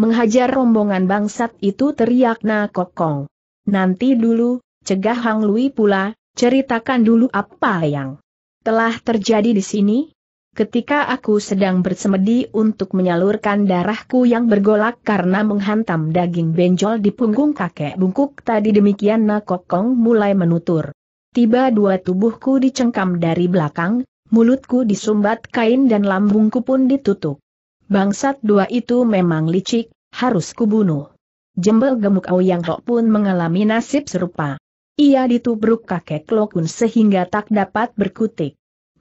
[SPEAKER 1] Menghajar rombongan bangsat itu teriak Na Kong. Nanti dulu, cegah Hang Lui pula, Ceritakan dulu apa yang telah terjadi di sini? Ketika aku sedang bersemedi untuk menyalurkan darahku yang bergolak karena menghantam daging benjol di punggung kakek bungkuk tadi demikian Nakokong mulai menutur. Tiba dua tubuhku dicengkam dari belakang, mulutku disumbat kain dan lambungku pun ditutup. Bangsat dua itu memang licik, harus kubunuh. Jembel gemuk Auyang Hok pun mengalami nasib serupa. Ia ditubruk kakek Lokun sehingga tak dapat berkutik.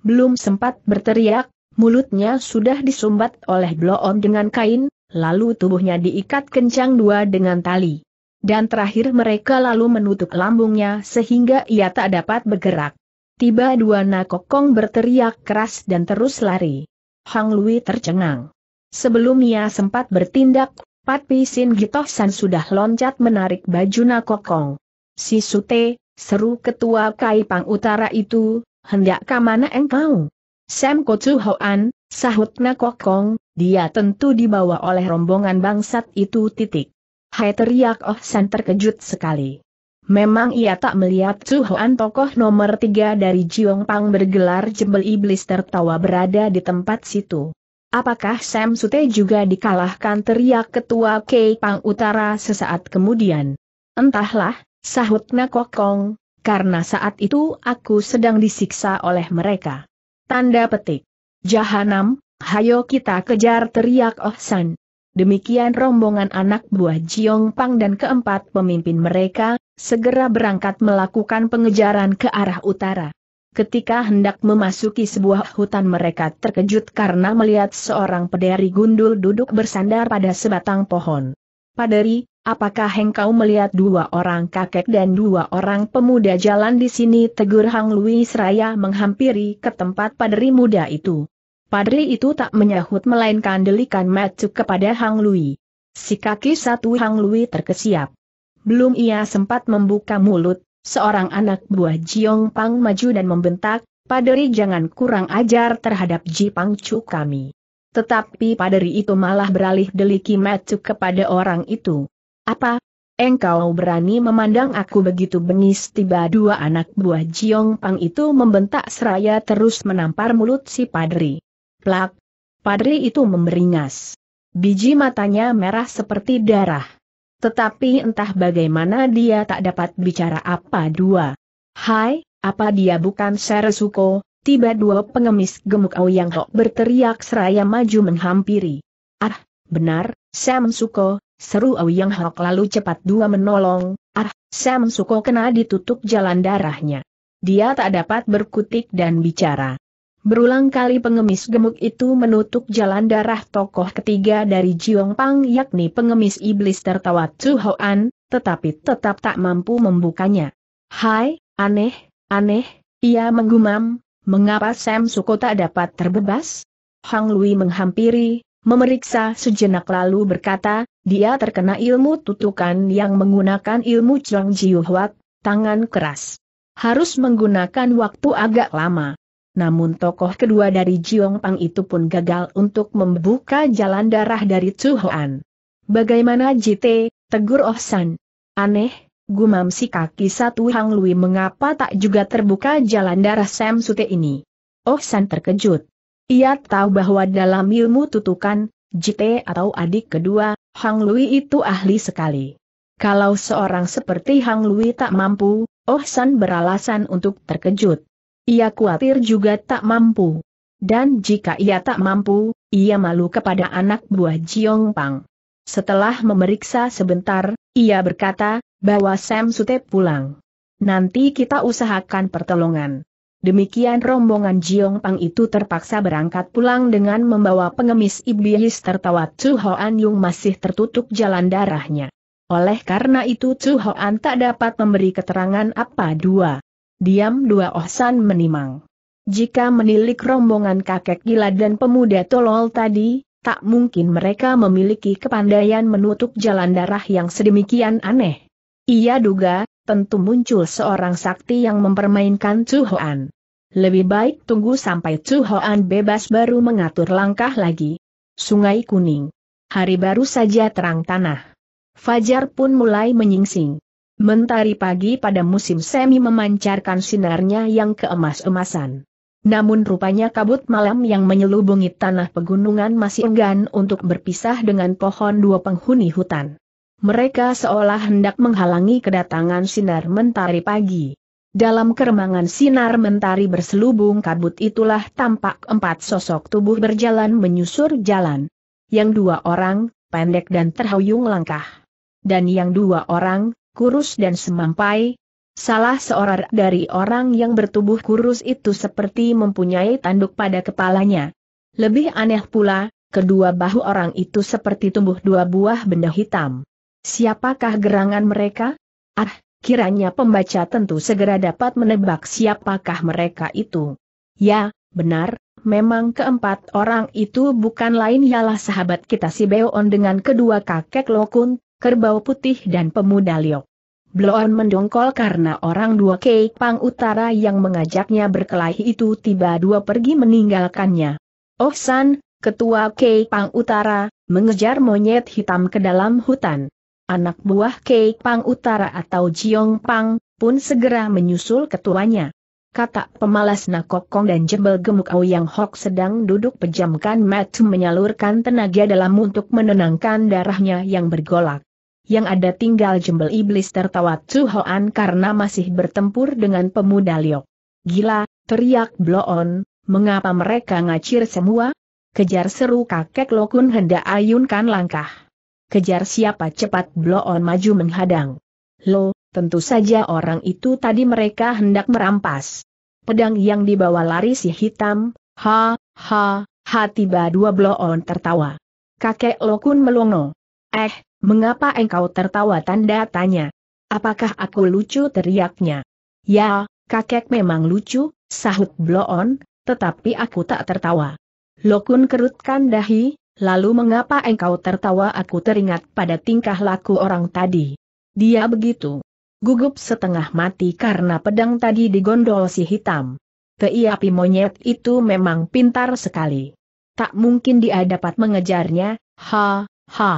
[SPEAKER 1] Belum sempat berteriak, mulutnya sudah disumbat oleh Bloon dengan kain, lalu tubuhnya diikat kencang dua dengan tali. Dan terakhir mereka lalu menutup lambungnya sehingga ia tak dapat bergerak. Tiba dua nakokong berteriak keras dan terus lari. Hang Lui tercengang. Sebelum ia sempat bertindak, Pat Pisin San sudah loncat menarik baju nakokong. Si Sute, seru ketua Kaipang Utara itu, hendak ke mana engkau? Sam Kocu Hoan, sahut Nakokong, dia tentu dibawa oleh rombongan bangsat itu titik. Hai teriak Oh San terkejut sekali. Memang ia tak melihat Chu Hoan tokoh nomor tiga dari Jiong Pang bergelar jembel iblis tertawa berada di tempat situ. Apakah Sam Sute juga dikalahkan teriak ketua Kei Pang Utara sesaat kemudian? Entahlah, Sahut Nakokong, karena saat itu aku sedang disiksa oleh mereka. Tanda petik. Jahanam, hayo kita kejar teriak Oh San. Demikian rombongan anak buah Jiong Pang dan keempat pemimpin mereka, segera berangkat melakukan pengejaran ke arah utara. Ketika hendak memasuki sebuah hutan mereka terkejut karena melihat seorang pederi gundul duduk bersandar pada sebatang pohon. Paderi, Apakah engkau melihat dua orang kakek dan dua orang pemuda jalan di sini? Tegur Hang Lui seraya menghampiri ke tempat padri muda itu. Padri itu tak menyahut melainkan delikan mata kepada Hang Lui. Si kaki satu Hang Lui terkesiap. Belum ia sempat membuka mulut, seorang anak buah Jiong Pang maju dan membentak, Padri jangan kurang ajar terhadap Ji Pang Chu kami. Tetapi Padri itu malah beralih deliki mata kepada orang itu. Apa? Engkau berani memandang aku begitu bengis tiba dua anak buah Jiong Pang itu membentak seraya terus menampar mulut si padri. Plak! Padri itu memberingas. Biji matanya merah seperti darah. Tetapi entah bagaimana dia tak dapat bicara apa dua. Hai, apa dia bukan Seresuko? Tiba dua pengemis gemuk Auyang Hok berteriak seraya maju menghampiri. Ah, benar, Sam Suko, Seru Awiyang Hok lalu cepat dua menolong, ah, Sam Suko kena ditutup jalan darahnya. Dia tak dapat berkutik dan bicara. Berulang kali pengemis gemuk itu menutup jalan darah tokoh ketiga dari Jiong Pang yakni pengemis iblis tertawa Tzu Hoan, tetapi tetap tak mampu membukanya. Hai, aneh, aneh, ia menggumam, mengapa Sam Suko tak dapat terbebas? Hang Lui menghampiri, memeriksa sejenak lalu berkata, dia terkena ilmu tutukan yang menggunakan ilmu Chong Jiu Huat, tangan keras. Harus menggunakan waktu agak lama. Namun tokoh kedua dari Jiong Pang itu pun gagal untuk membuka jalan darah dari Chu Hoan. Bagaimana JT, tegur Oh San. Aneh, gumam si kaki satu Hang Lui mengapa tak juga terbuka jalan darah Sam Sute ini. Oh San terkejut. Ia tahu bahwa dalam ilmu tutukan, JT atau adik kedua, Hang Lui itu ahli sekali. Kalau seorang seperti Hang Lui tak mampu, Oh San beralasan untuk terkejut. Ia khawatir juga tak mampu. Dan jika ia tak mampu, ia malu kepada anak buah Jiong Pang. Setelah memeriksa sebentar, ia berkata, bahwa Sam Sute pulang. Nanti kita usahakan pertolongan. Demikian rombongan Jiong Pang itu terpaksa berangkat pulang dengan membawa pengemis iblis tertawa Chu Hoan Yung masih tertutup jalan darahnya. Oleh karena itu Chu Hoan tak dapat memberi keterangan apa dua. Diam dua Ohsan menimang. Jika menilik rombongan kakek gila dan pemuda tolol tadi, tak mungkin mereka memiliki kepandaian menutup jalan darah yang sedemikian aneh. Ia duga, tentu muncul seorang sakti yang mempermainkan Chu Hoan. Lebih baik tunggu sampai Chu Hoan bebas baru mengatur langkah lagi. Sungai Kuning. Hari baru saja terang tanah. Fajar pun mulai menyingsing. Mentari pagi pada musim semi memancarkan sinarnya yang keemas-emasan. Namun rupanya kabut malam yang menyelubungi tanah pegunungan masih enggan untuk berpisah dengan pohon dua penghuni hutan mereka seolah hendak menghalangi kedatangan sinar mentari pagi. Dalam keremangan sinar mentari berselubung kabut itulah tampak empat sosok tubuh berjalan menyusur jalan. Yang dua orang, pendek dan terhuyung langkah. Dan yang dua orang, kurus dan semampai. Salah seorang dari orang yang bertubuh kurus itu seperti mempunyai tanduk pada kepalanya. Lebih aneh pula, kedua bahu orang itu seperti tumbuh dua buah benda hitam. Siapakah gerangan mereka? Ah, kiranya pembaca tentu segera dapat menebak siapakah mereka itu. Ya, benar, memang keempat orang itu bukan lain ialah sahabat kita si Beon dengan kedua kakek Lokun, kerbau putih dan pemuda Liok. Bloon mendongkol karena orang dua Pang Utara yang mengajaknya berkelahi itu tiba dua pergi meninggalkannya. Oh San, ketua Pang Utara, mengejar monyet hitam ke dalam hutan anak buah Kei Pang Utara atau Jiong Pang, pun segera menyusul ketuanya. Kata pemalas Nakokong dan jebel gemuk Ouyang Hok sedang duduk pejamkan mata menyalurkan tenaga dalam untuk menenangkan darahnya yang bergolak. Yang ada tinggal jembel iblis tertawa Tzu Hoan karena masih bertempur dengan pemuda Liok. Gila, teriak Bloon, mengapa mereka ngacir semua? Kejar seru kakek Lokun hendak ayunkan langkah kejar siapa cepat blow on maju menghadang. Lo, tentu saja orang itu tadi mereka hendak merampas. Pedang yang dibawa lari si hitam, ha, ha, ha tiba dua blow on tertawa. Kakek Lo Kun melongo. Eh, mengapa engkau tertawa tanda tanya? Apakah aku lucu teriaknya? Ya, kakek memang lucu, sahut blow on, tetapi aku tak tertawa. Lokun kerutkan dahi, Lalu mengapa engkau tertawa aku teringat pada tingkah laku orang tadi. Dia begitu. Gugup setengah mati karena pedang tadi digondol si hitam. Teiapi monyet itu memang pintar sekali. Tak mungkin dia dapat mengejarnya, ha, ha.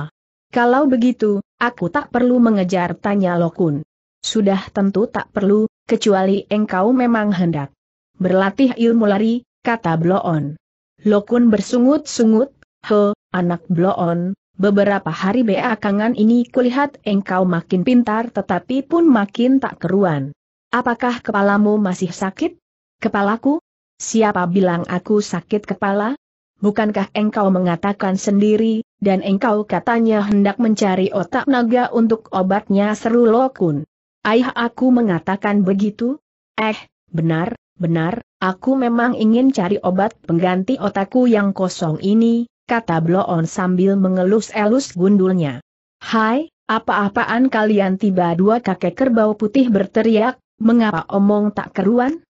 [SPEAKER 1] Kalau begitu, aku tak perlu mengejar tanya Lokun. Sudah tentu tak perlu, kecuali engkau memang hendak berlatih ilmu lari, kata Bloon. Lokun bersungut-sungut, Ho, anak bloon, beberapa hari belakangan ini kulihat engkau makin pintar tetapi pun makin tak keruan. Apakah kepalamu masih sakit? Kepalaku? Siapa bilang aku sakit kepala? Bukankah engkau mengatakan sendiri, dan engkau katanya hendak mencari otak naga untuk obatnya seru lokun? Ayah aku mengatakan begitu? Eh, benar, benar, aku memang ingin cari obat pengganti otakku yang kosong ini, kata Bloon sambil mengelus-elus gundulnya. Hai, apa-apaan kalian tiba dua kakek kerbau putih berteriak, mengapa omong tak keruan?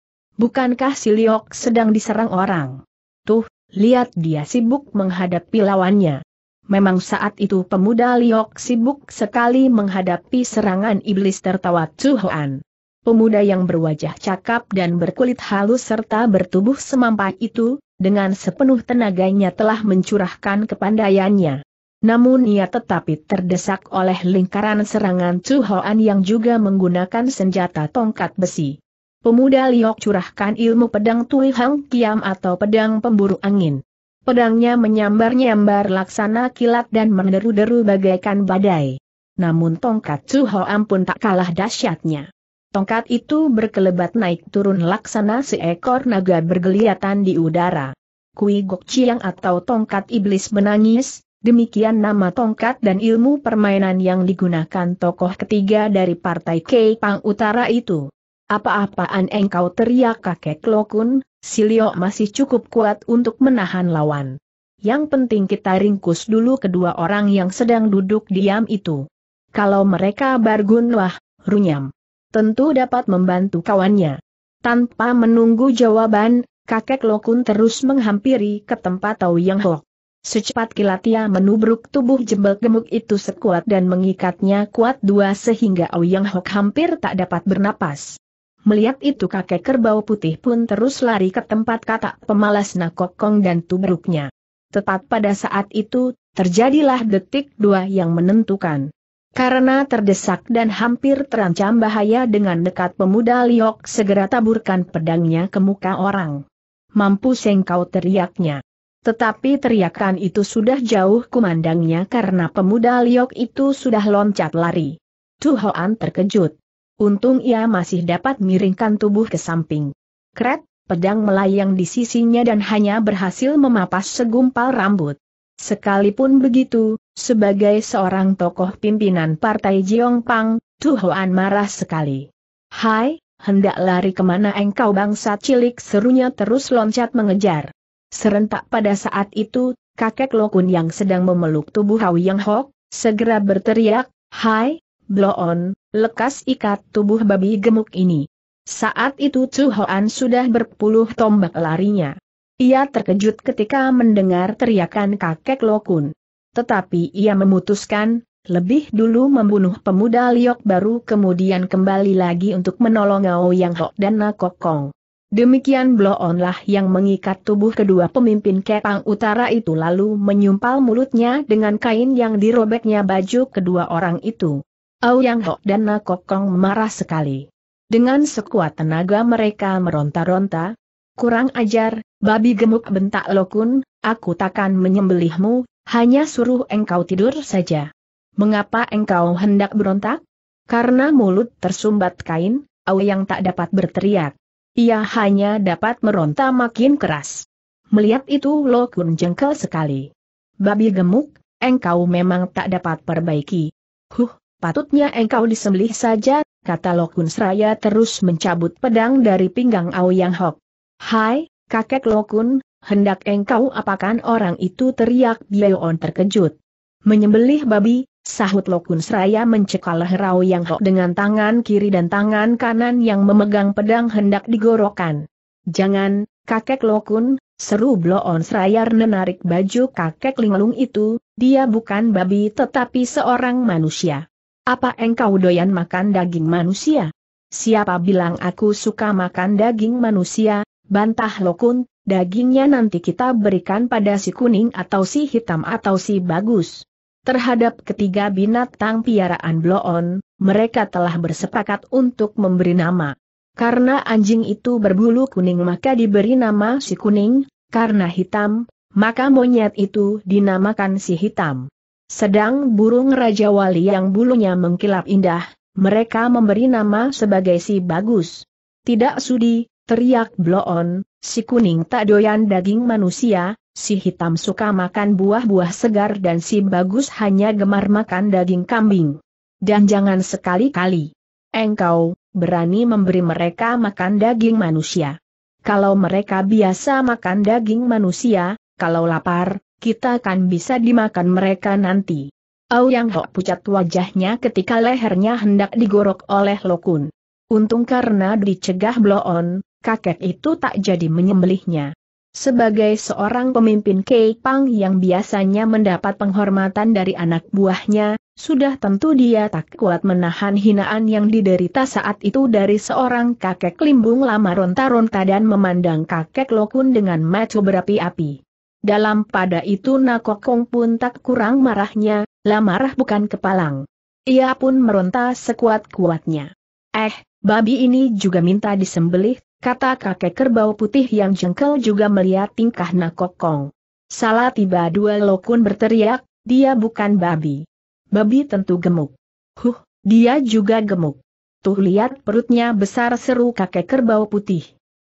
[SPEAKER 1] Bukankah si Liok sedang diserang orang? Tuh, lihat dia sibuk menghadapi lawannya. Memang saat itu pemuda Liok sibuk sekali menghadapi serangan iblis tertawa Tuhan. Pemuda yang berwajah cakap dan berkulit halus serta bertubuh semampai itu, dengan sepenuh tenaganya telah mencurahkan kepandaiannya. Namun ia tetapi terdesak oleh lingkaran serangan Chu Hoan yang juga menggunakan senjata tongkat besi. Pemuda Liok curahkan ilmu pedang Tui Hang Kiam atau pedang pemburu angin. Pedangnya menyambar-nyambar laksana kilat dan meneru deru bagaikan badai. Namun tongkat Chu Hoan pun tak kalah dahsyatnya. Tongkat itu berkelebat naik turun laksana seekor naga bergeliatan di udara. Kui Gok Chiang atau tongkat iblis menangis, demikian nama tongkat dan ilmu permainan yang digunakan tokoh ketiga dari partai Pang Utara itu. Apa-apaan engkau teriak kakek Lokun, Silio masih cukup kuat untuk menahan lawan. Yang penting kita ringkus dulu kedua orang yang sedang duduk diam itu. Kalau mereka bargun wah, runyam tentu dapat membantu kawannya. Tanpa menunggu jawaban, kakek Lokun terus menghampiri ke tempat Tau Yang Hok. Secepat kilat ia menubruk tubuh jembel gemuk itu sekuat dan mengikatnya kuat dua sehingga Yang Hok hampir tak dapat bernapas. Melihat itu kakek kerbau putih pun terus lari ke tempat katak pemalas nakokong dan tubruknya. Tepat pada saat itu, terjadilah detik dua yang menentukan. Karena terdesak dan hampir terancam bahaya dengan dekat pemuda Liok segera taburkan pedangnya ke muka orang. Mampu sengkau teriaknya. Tetapi teriakan itu sudah jauh kumandangnya karena pemuda Liok itu sudah loncat lari. Hoan terkejut. Untung ia masih dapat miringkan tubuh ke samping. Kret, pedang melayang di sisinya dan hanya berhasil memapas segumpal rambut. Sekalipun begitu, sebagai seorang tokoh pimpinan Partai Jiongpang, Tuhoan marah sekali. Hai, hendak lari kemana engkau bangsa cilik serunya terus loncat mengejar. Serentak pada saat itu, kakek Lokun yang sedang memeluk tubuh Hau Yang Hok, segera berteriak, Hai, Bloon, lekas ikat tubuh babi gemuk ini. Saat itu Tuhoan sudah berpuluh tombak larinya. Ia terkejut ketika mendengar teriakan kakek Lokun. Tetapi ia memutuskan, lebih dulu membunuh pemuda Liok baru kemudian kembali lagi untuk menolong Ngao Yang Hok dan Nakokong. Demikian Bloonlah yang mengikat tubuh kedua pemimpin Kepang Utara itu lalu menyumpal mulutnya dengan kain yang dirobeknya baju kedua orang itu. Ao Yang Hok dan Nakokong marah sekali. Dengan sekuat tenaga mereka meronta-ronta, kurang ajar, Babi gemuk bentak Lokun, aku takkan menyembelihmu, hanya suruh engkau tidur saja. Mengapa engkau hendak berontak? Karena mulut tersumbat kain, yang tak dapat berteriak. Ia hanya dapat meronta makin keras. Melihat itu Lokun jengkel sekali. Babi gemuk, engkau memang tak dapat perbaiki. Huh, patutnya engkau disembelih saja, kata Lokun seraya terus mencabut pedang dari pinggang Yang Hok. Hai, Kakek Lokun, hendak engkau apakan orang itu teriak Bioon terkejut. Menyembelih babi, sahut Lokun seraya mencekal Herau Yang Ho dengan tangan kiri dan tangan kanan yang memegang pedang hendak digorokan. Jangan, kakek Lokun, seru Bloon seraya menarik baju kakek linglung itu, dia bukan babi tetapi seorang manusia. Apa engkau doyan makan daging manusia? Siapa bilang aku suka makan daging manusia, bantah Lokun, dagingnya nanti kita berikan pada si kuning atau si hitam atau si bagus. Terhadap ketiga binatang piaraan Bloon, mereka telah bersepakat untuk memberi nama. Karena anjing itu berbulu kuning maka diberi nama si kuning, karena hitam, maka monyet itu dinamakan si hitam. Sedang burung Raja Wali yang bulunya mengkilap indah, mereka memberi nama sebagai si bagus. Tidak sudi, teriak Bloon, si kuning tak doyan daging manusia, si hitam suka makan buah-buah segar dan si bagus hanya gemar makan daging kambing. Dan jangan sekali-kali. Engkau, berani memberi mereka makan daging manusia. Kalau mereka biasa makan daging manusia, kalau lapar, kita kan bisa dimakan mereka nanti. Au Yang Hok pucat wajahnya ketika lehernya hendak digorok oleh Lokun. Untung karena dicegah Bloon, kakek itu tak jadi menyembelihnya. Sebagai seorang pemimpin kepang yang biasanya mendapat penghormatan dari anak buahnya, sudah tentu dia tak kuat menahan hinaan yang diderita saat itu dari seorang kakek limbung lama ronta-ronta dan memandang kakek Lokun dengan mata berapi-api. Dalam pada itu Nakokong pun tak kurang marahnya, lamarah marah bukan kepalang. Ia pun meronta sekuat-kuatnya. Eh, babi ini juga minta disembelih kata kakek kerbau putih yang jengkel juga melihat tingkah Nakokong. Salah tiba dua lokun berteriak, dia bukan babi. Babi tentu gemuk. Huh, dia juga gemuk. Tuh lihat perutnya besar seru kakek kerbau putih.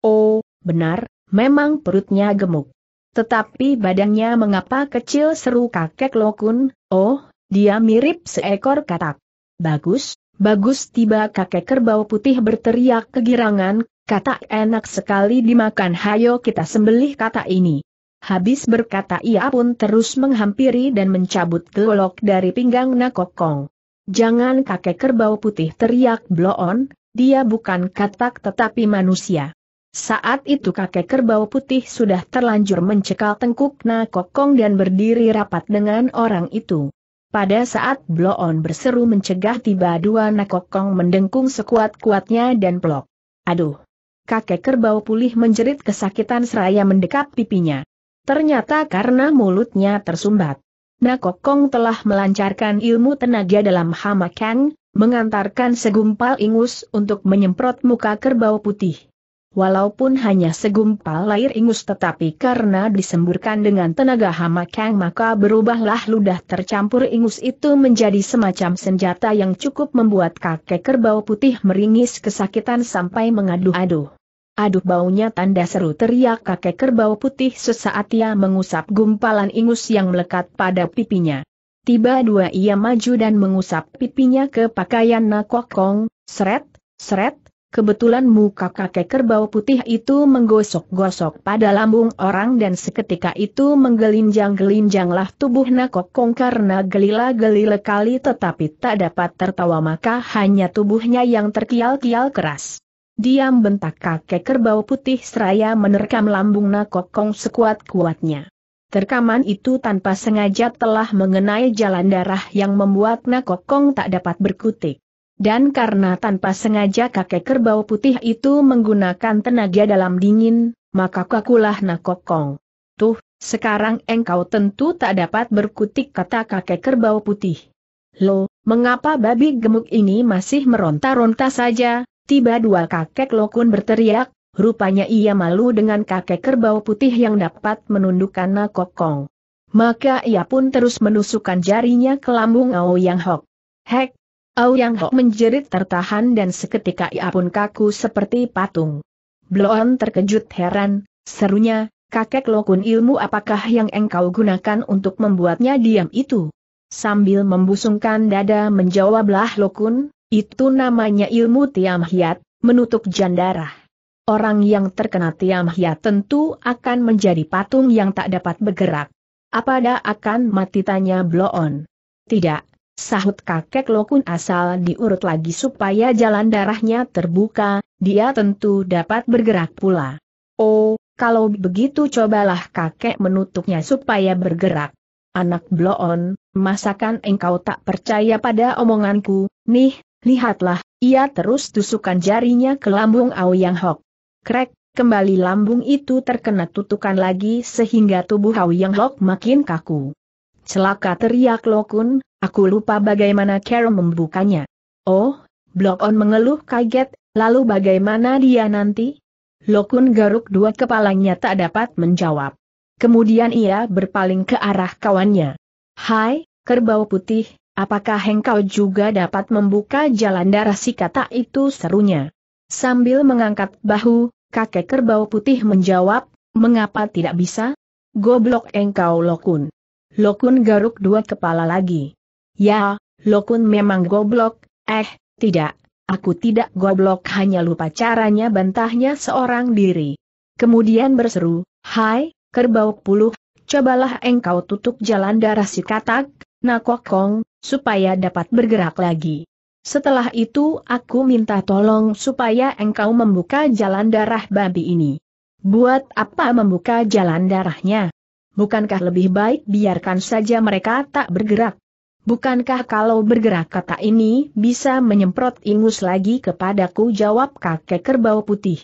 [SPEAKER 1] Oh, benar, memang perutnya gemuk. Tetapi badannya mengapa kecil seru kakek lokun, oh, dia mirip seekor katak. Bagus, bagus tiba kakek kerbau putih berteriak kegirangan, Kata enak sekali dimakan hayo kita sembelih kata ini. Habis berkata ia pun terus menghampiri dan mencabut golok dari pinggang Nakokong. Jangan kakek kerbau putih teriak bloon, dia bukan katak tetapi manusia. Saat itu kakek kerbau putih sudah terlanjur mencekal tengkuk Nakokong dan berdiri rapat dengan orang itu. Pada saat bloon berseru mencegah tiba dua Nakokong mendengkung sekuat-kuatnya dan plok. Aduh! kakek kerbau pulih menjerit kesakitan seraya mendekap pipinya. Ternyata karena mulutnya tersumbat. Nakokong telah melancarkan ilmu tenaga dalam kang, mengantarkan segumpal ingus untuk menyemprot muka kerbau putih walaupun hanya segumpal air ingus tetapi karena disemburkan dengan tenaga hama Kang maka berubahlah ludah tercampur ingus itu menjadi semacam senjata yang cukup membuat kakek kerbau putih meringis kesakitan sampai mengaduh-aduh. Aduh baunya tanda seru teriak kakek kerbau putih sesaat ia mengusap gumpalan ingus yang melekat pada pipinya. Tiba dua ia maju dan mengusap pipinya ke pakaian nakokong, seret, seret, Kebetulan muka kakek kerbau putih itu menggosok-gosok pada lambung orang dan seketika itu menggelinjang-gelinjanglah tubuh Nakokong karena gelila-gelile kali tetapi tak dapat tertawa maka hanya tubuhnya yang terkial-kial keras. Diam bentak kakek kerbau putih seraya menerkam lambung Nakokong sekuat-kuatnya. Terkaman itu tanpa sengaja telah mengenai jalan darah yang membuat Nakokong tak dapat berkutik. Dan karena tanpa sengaja kakek kerbau putih itu menggunakan tenaga dalam dingin, maka kakulah nakokong. Tuh, sekarang engkau tentu tak dapat berkutik kata kakek kerbau putih. Lo, mengapa babi gemuk ini masih meronta-ronta saja? Tiba dua kakek lokun berteriak, Rupanya ia malu dengan kakek kerbau putih yang dapat menundukkan Nakokong. Maka ia pun terus menusukkan jarinya ke lambung Ao Yang Hok. Hek, yang Ho oh. menjerit tertahan dan seketika ia pun kaku seperti patung. Bloon terkejut heran, serunya, kakek lokun ilmu apakah yang engkau gunakan untuk membuatnya diam itu? Sambil membusungkan dada menjawablah lokun, itu namanya ilmu tiam hiat, menutup jandarah. Orang yang terkena tiam hiat tentu akan menjadi patung yang tak dapat bergerak. Apa dah akan mati tanya Bloon? Tidak, Sahut kakek Lokun asal diurut lagi supaya jalan darahnya terbuka, dia tentu dapat bergerak pula. Oh, kalau begitu cobalah kakek menutupnya supaya bergerak. Anak bloon, masakan engkau tak percaya pada omonganku, nih, lihatlah, ia terus tusukan jarinya ke lambung Aoyang Hok. Krek, kembali lambung itu terkena tutukan lagi sehingga tubuh Aoyang Hok makin kaku. Celaka teriak Lokun, Aku lupa bagaimana Carol membukanya. Oh, Blok On mengeluh kaget, lalu bagaimana dia nanti? Lokun garuk dua kepalanya tak dapat menjawab. Kemudian ia berpaling ke arah kawannya. Hai, kerbau putih, apakah engkau juga dapat membuka jalan darah si kata itu serunya? Sambil mengangkat bahu, kakek kerbau putih menjawab, mengapa tidak bisa? Goblok engkau Lokun. Lokun garuk dua kepala lagi. Ya, Lokun memang goblok, eh, tidak, aku tidak goblok hanya lupa caranya bantahnya seorang diri. Kemudian berseru, Hai, kerbau puluh, cobalah engkau tutup jalan darah si katak, nakokong, supaya dapat bergerak lagi. Setelah itu aku minta tolong supaya engkau membuka jalan darah babi ini. Buat apa membuka jalan darahnya? Bukankah lebih baik biarkan saja mereka tak bergerak? Bukankah kalau bergerak kata ini bisa menyemprot ingus lagi kepadaku jawab kakek kerbau putih.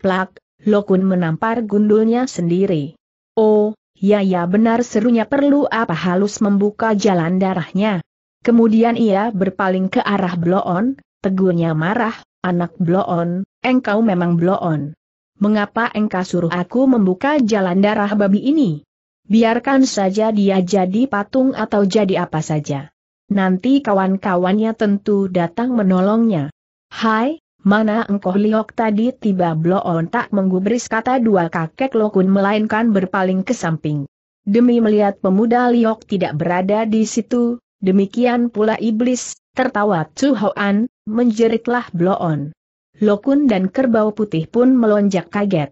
[SPEAKER 1] Plak, Lokun menampar gundulnya sendiri. Oh, ya ya benar serunya perlu apa halus membuka jalan darahnya. Kemudian ia berpaling ke arah Bloon, tegurnya marah, anak Bloon, engkau memang Bloon. Mengapa engkau suruh aku membuka jalan darah babi ini? Biarkan saja dia jadi patung atau jadi apa saja. Nanti kawan-kawannya tentu datang menolongnya. Hai, mana engkau liok tadi tiba bloon tak menggubris kata dua kakek lokun melainkan berpaling ke samping. Demi melihat pemuda liok tidak berada di situ, demikian pula iblis, tertawa Cuhoan, menjeritlah bloon. Lokun dan kerbau putih pun melonjak kaget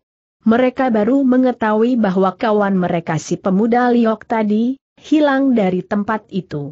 [SPEAKER 1] mereka baru mengetahui bahwa kawan mereka si pemuda Liok tadi, hilang dari tempat itu.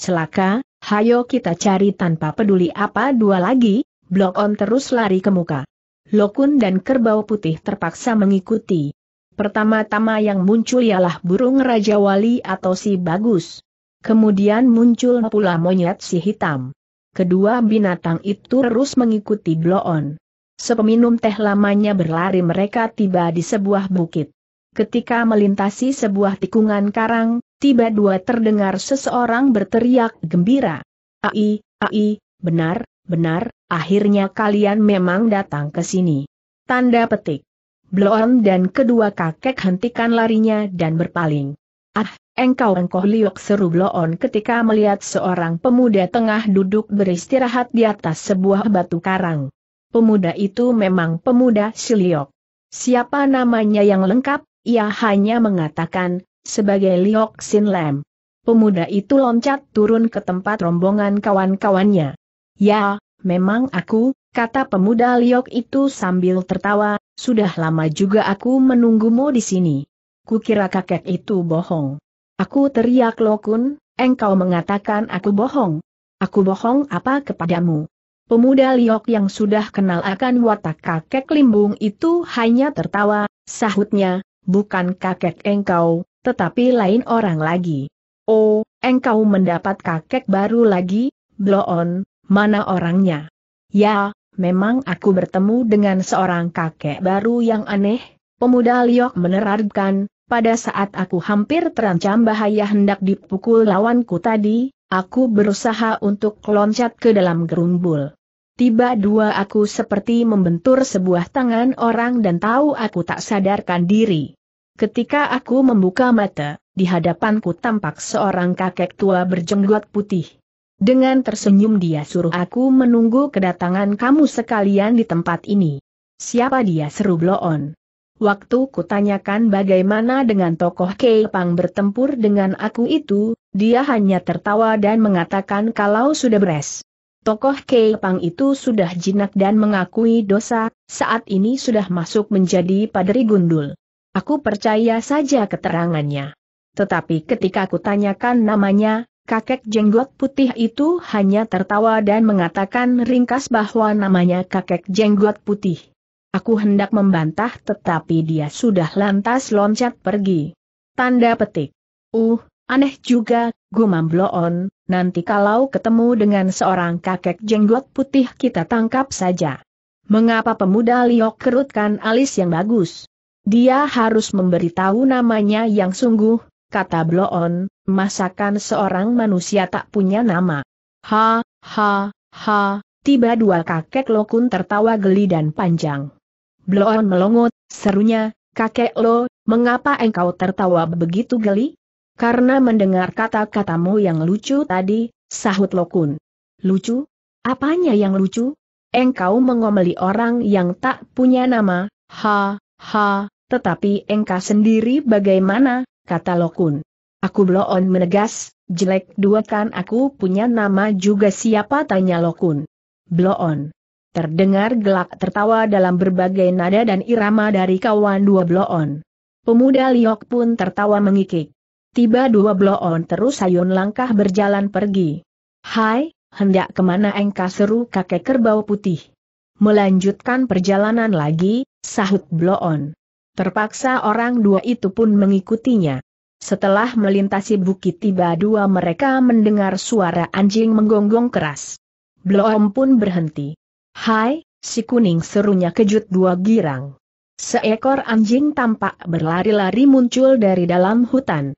[SPEAKER 1] Celaka, hayo kita cari tanpa peduli apa dua lagi, Blok On terus lari ke muka. Lokun dan kerbau putih terpaksa mengikuti. Pertama-tama yang muncul ialah burung Raja Wali atau si Bagus. Kemudian muncul pula monyet si hitam. Kedua binatang itu terus mengikuti blok on. Sepeminum teh lamanya berlari mereka tiba di sebuah bukit. Ketika melintasi sebuah tikungan karang, tiba dua terdengar seseorang berteriak gembira. Ai, ai, benar, benar, akhirnya kalian memang datang ke sini. Tanda petik. Bloon dan kedua kakek hentikan larinya dan berpaling. Ah, engkau engkau liuk seru Bloon ketika melihat seorang pemuda tengah duduk beristirahat di atas sebuah batu karang pemuda itu memang pemuda Siliok. Siapa namanya yang lengkap? Ia hanya mengatakan, sebagai Liok Sin Lam. Pemuda itu loncat turun ke tempat rombongan kawan-kawannya. Ya, memang aku, kata pemuda Liok itu sambil tertawa, sudah lama juga aku menunggumu di sini. Kukira kakek itu bohong. Aku teriak Lokun, engkau mengatakan aku bohong. Aku bohong apa kepadamu? Pemuda Liok yang sudah kenal akan watak kakek limbung itu hanya tertawa, sahutnya, bukan kakek engkau, tetapi lain orang lagi. Oh, engkau mendapat kakek baru lagi, Bloon, mana orangnya? Ya, memang aku bertemu dengan seorang kakek baru yang aneh, pemuda Liok menerarkan, pada saat aku hampir terancam bahaya hendak dipukul lawanku tadi, aku berusaha untuk loncat ke dalam gerumbul. Tiba dua aku seperti membentur sebuah tangan orang dan tahu aku tak sadarkan diri. Ketika aku membuka mata, di hadapanku tampak seorang kakek tua berjenggot putih. Dengan tersenyum dia suruh aku menunggu kedatangan kamu sekalian di tempat ini. Siapa dia seru bloon. Waktu kutanyakan bagaimana dengan tokoh Keipang bertempur dengan aku itu, dia hanya tertawa dan mengatakan kalau sudah beres. Tokoh Pang itu sudah jinak dan mengakui dosa, saat ini sudah masuk menjadi Padri gundul. Aku percaya saja keterangannya. Tetapi ketika kutanyakan namanya, kakek jenggot putih itu hanya tertawa dan mengatakan ringkas bahwa namanya kakek jenggot putih. Aku hendak membantah tetapi dia sudah lantas loncat pergi. Tanda petik. Uh, aneh juga, gumam bloon, nanti kalau ketemu dengan seorang kakek jenggot putih kita tangkap saja. Mengapa pemuda Liok kerutkan alis yang bagus? Dia harus memberitahu namanya yang sungguh, kata Bloon, masakan seorang manusia tak punya nama. Ha, ha, ha, tiba dua kakek Lokun tertawa geli dan panjang. Bloon melongot, serunya, kakek Lo, mengapa engkau tertawa begitu geli? Karena mendengar kata-katamu yang lucu tadi, sahut Lokun. Lucu? Apanya yang lucu? Engkau mengomeli orang yang tak punya nama, ha, ha, tetapi engkau sendiri bagaimana, kata Lokun. Aku bloon menegas, jelek dua kan aku punya nama juga siapa tanya Lokun. Bloon. Terdengar gelak tertawa dalam berbagai nada dan irama dari kawan dua bloon. Pemuda Liok pun tertawa mengikik. Tiba dua bloon terus Sayun langkah berjalan pergi. Hai, hendak kemana engkau seru kakek kerbau putih. Melanjutkan perjalanan lagi, sahut bloon. Terpaksa orang dua itu pun mengikutinya. Setelah melintasi bukit tiba dua mereka mendengar suara anjing menggonggong keras. Bloom pun berhenti. Hai, si kuning serunya kejut dua girang. Seekor anjing tampak berlari-lari muncul dari dalam hutan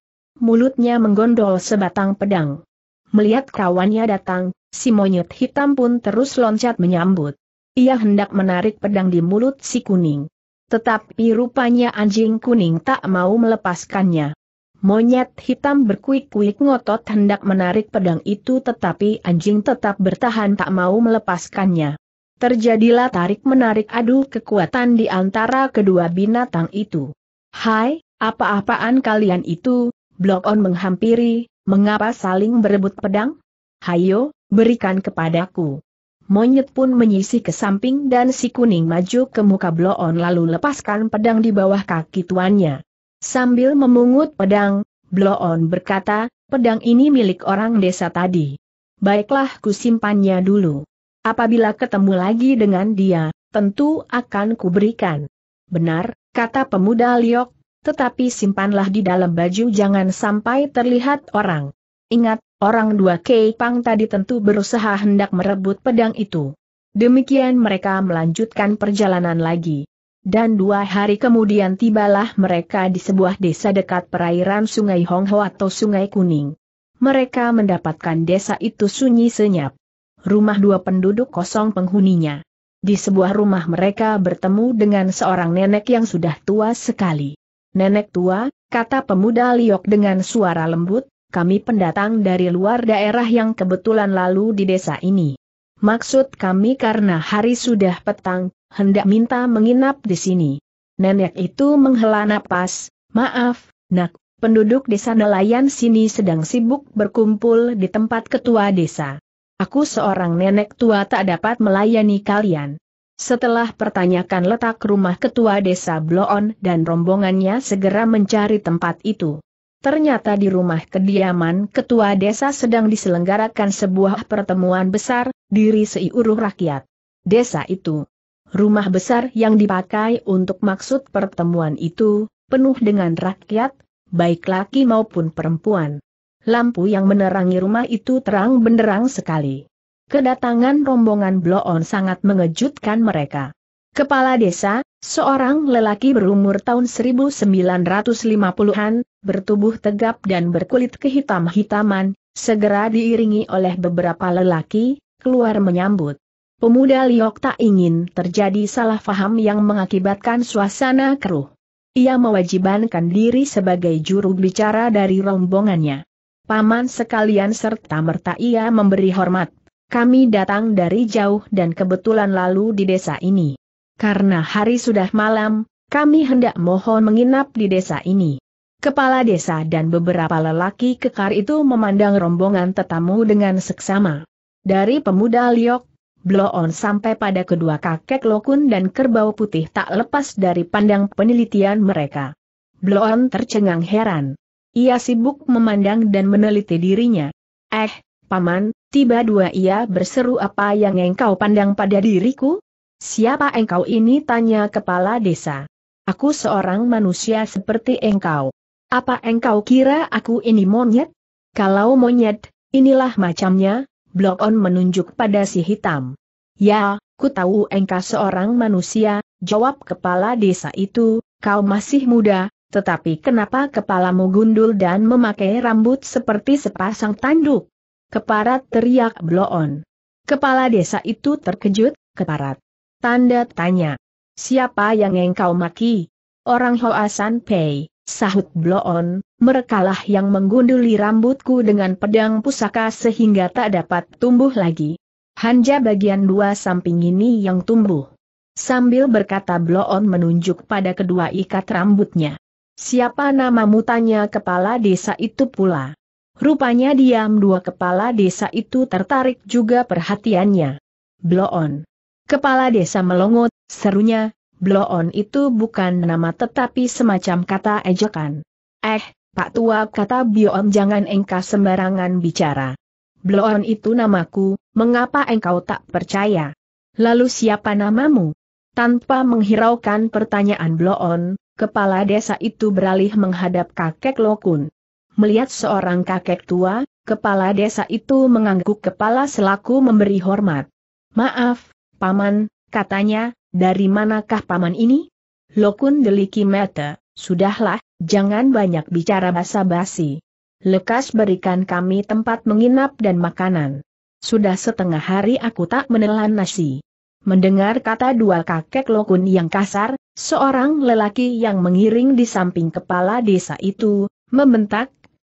[SPEAKER 1] mulutnya menggondol sebatang pedang. Melihat kawannya datang, si monyet hitam pun terus loncat menyambut. Ia hendak menarik pedang di mulut si kuning. Tetapi rupanya anjing kuning tak mau melepaskannya. Monyet hitam berkuik-kuik ngotot hendak menarik pedang itu tetapi anjing tetap bertahan tak mau melepaskannya. Terjadilah tarik-menarik adu kekuatan di antara kedua binatang itu. Hai, apa-apaan kalian itu, Blok On menghampiri, mengapa saling berebut pedang? Hayo, berikan kepadaku. Monyet pun menyisih ke samping dan si kuning maju ke muka Blok On lalu lepaskan pedang di bawah kaki tuannya. Sambil memungut pedang, Blok On berkata, pedang ini milik orang desa tadi. Baiklah ku simpannya dulu. Apabila ketemu lagi dengan dia, tentu akan kuberikan. Benar, kata pemuda Liok, tetapi simpanlah di dalam baju jangan sampai terlihat orang. Ingat, orang dua Kei Pang tadi tentu berusaha hendak merebut pedang itu. Demikian mereka melanjutkan perjalanan lagi. Dan dua hari kemudian tibalah mereka di sebuah desa dekat perairan sungai Hongho atau sungai Kuning. Mereka mendapatkan desa itu sunyi senyap. Rumah dua penduduk kosong penghuninya. Di sebuah rumah mereka bertemu dengan seorang nenek yang sudah tua sekali. Nenek tua, kata pemuda Liok dengan suara lembut, kami pendatang dari luar daerah yang kebetulan lalu di desa ini. Maksud kami karena hari sudah petang, hendak minta menginap di sini. Nenek itu menghela napas, maaf, nak, penduduk desa nelayan sini sedang sibuk berkumpul di tempat ketua desa. Aku seorang nenek tua tak dapat melayani kalian. Setelah pertanyakan letak rumah ketua desa Bloon dan rombongannya segera mencari tempat itu. Ternyata di rumah kediaman ketua desa sedang diselenggarakan sebuah pertemuan besar, diri seiuruh rakyat. Desa itu. Rumah besar yang dipakai untuk maksud pertemuan itu, penuh dengan rakyat, baik laki maupun perempuan. Lampu yang menerangi rumah itu terang benderang sekali. Kedatangan rombongan Bloon sangat mengejutkan mereka. Kepala desa, seorang lelaki berumur tahun 1950-an, bertubuh tegap dan berkulit kehitam-hitaman, segera diiringi oleh beberapa lelaki, keluar menyambut. Pemuda Liok tak ingin terjadi salah faham yang mengakibatkan suasana keruh. Ia mewajibankan diri sebagai juru bicara dari rombongannya. Paman sekalian serta merta ia memberi hormat kami datang dari jauh dan kebetulan lalu di desa ini. Karena hari sudah malam, kami hendak mohon menginap di desa ini. Kepala desa dan beberapa lelaki kekar itu memandang rombongan tetamu dengan seksama. Dari pemuda Liok, Bloon sampai pada kedua kakek Lokun dan kerbau putih tak lepas dari pandang penelitian mereka. Bloon tercengang heran. Ia sibuk memandang dan meneliti dirinya. Eh, paman, Tiba dua ia berseru apa yang engkau pandang pada diriku? Siapa engkau ini tanya kepala desa. Aku seorang manusia seperti engkau. Apa engkau kira aku ini monyet? Kalau monyet, inilah macamnya, Blok On menunjuk pada si hitam. Ya, ku tahu engkau seorang manusia, jawab kepala desa itu, kau masih muda, tetapi kenapa kepalamu gundul dan memakai rambut seperti sepasang tanduk? Keparat teriak Bloon. Kepala desa itu terkejut, keparat. Tanda tanya. Siapa yang engkau maki? Orang Hoasan Pei, sahut Bloon, merekalah yang menggunduli rambutku dengan pedang pusaka sehingga tak dapat tumbuh lagi. Hanja bagian dua samping ini yang tumbuh. Sambil berkata Bloon menunjuk pada kedua ikat rambutnya. Siapa namamu tanya kepala desa itu pula. Rupanya diam dua kepala desa itu tertarik juga perhatiannya. Bloon. Kepala desa melongot, serunya, Bloon itu bukan nama tetapi semacam kata ejekan. Eh, Pak Tua kata Bion jangan engkau sembarangan bicara. Bloon itu namaku, mengapa engkau tak percaya? Lalu siapa namamu? Tanpa menghiraukan pertanyaan Bloon, kepala desa itu beralih menghadap kakek Lokun. Melihat seorang kakek tua, kepala desa itu mengangguk kepala selaku memberi hormat. Maaf, Paman, katanya, dari manakah Paman ini? Lokun deliki mata, sudahlah, jangan banyak bicara basa-basi. Lekas berikan kami tempat menginap dan makanan. Sudah setengah hari aku tak menelan nasi. Mendengar kata dua kakek Lokun yang kasar, seorang lelaki yang mengiring di samping kepala desa itu, membentak,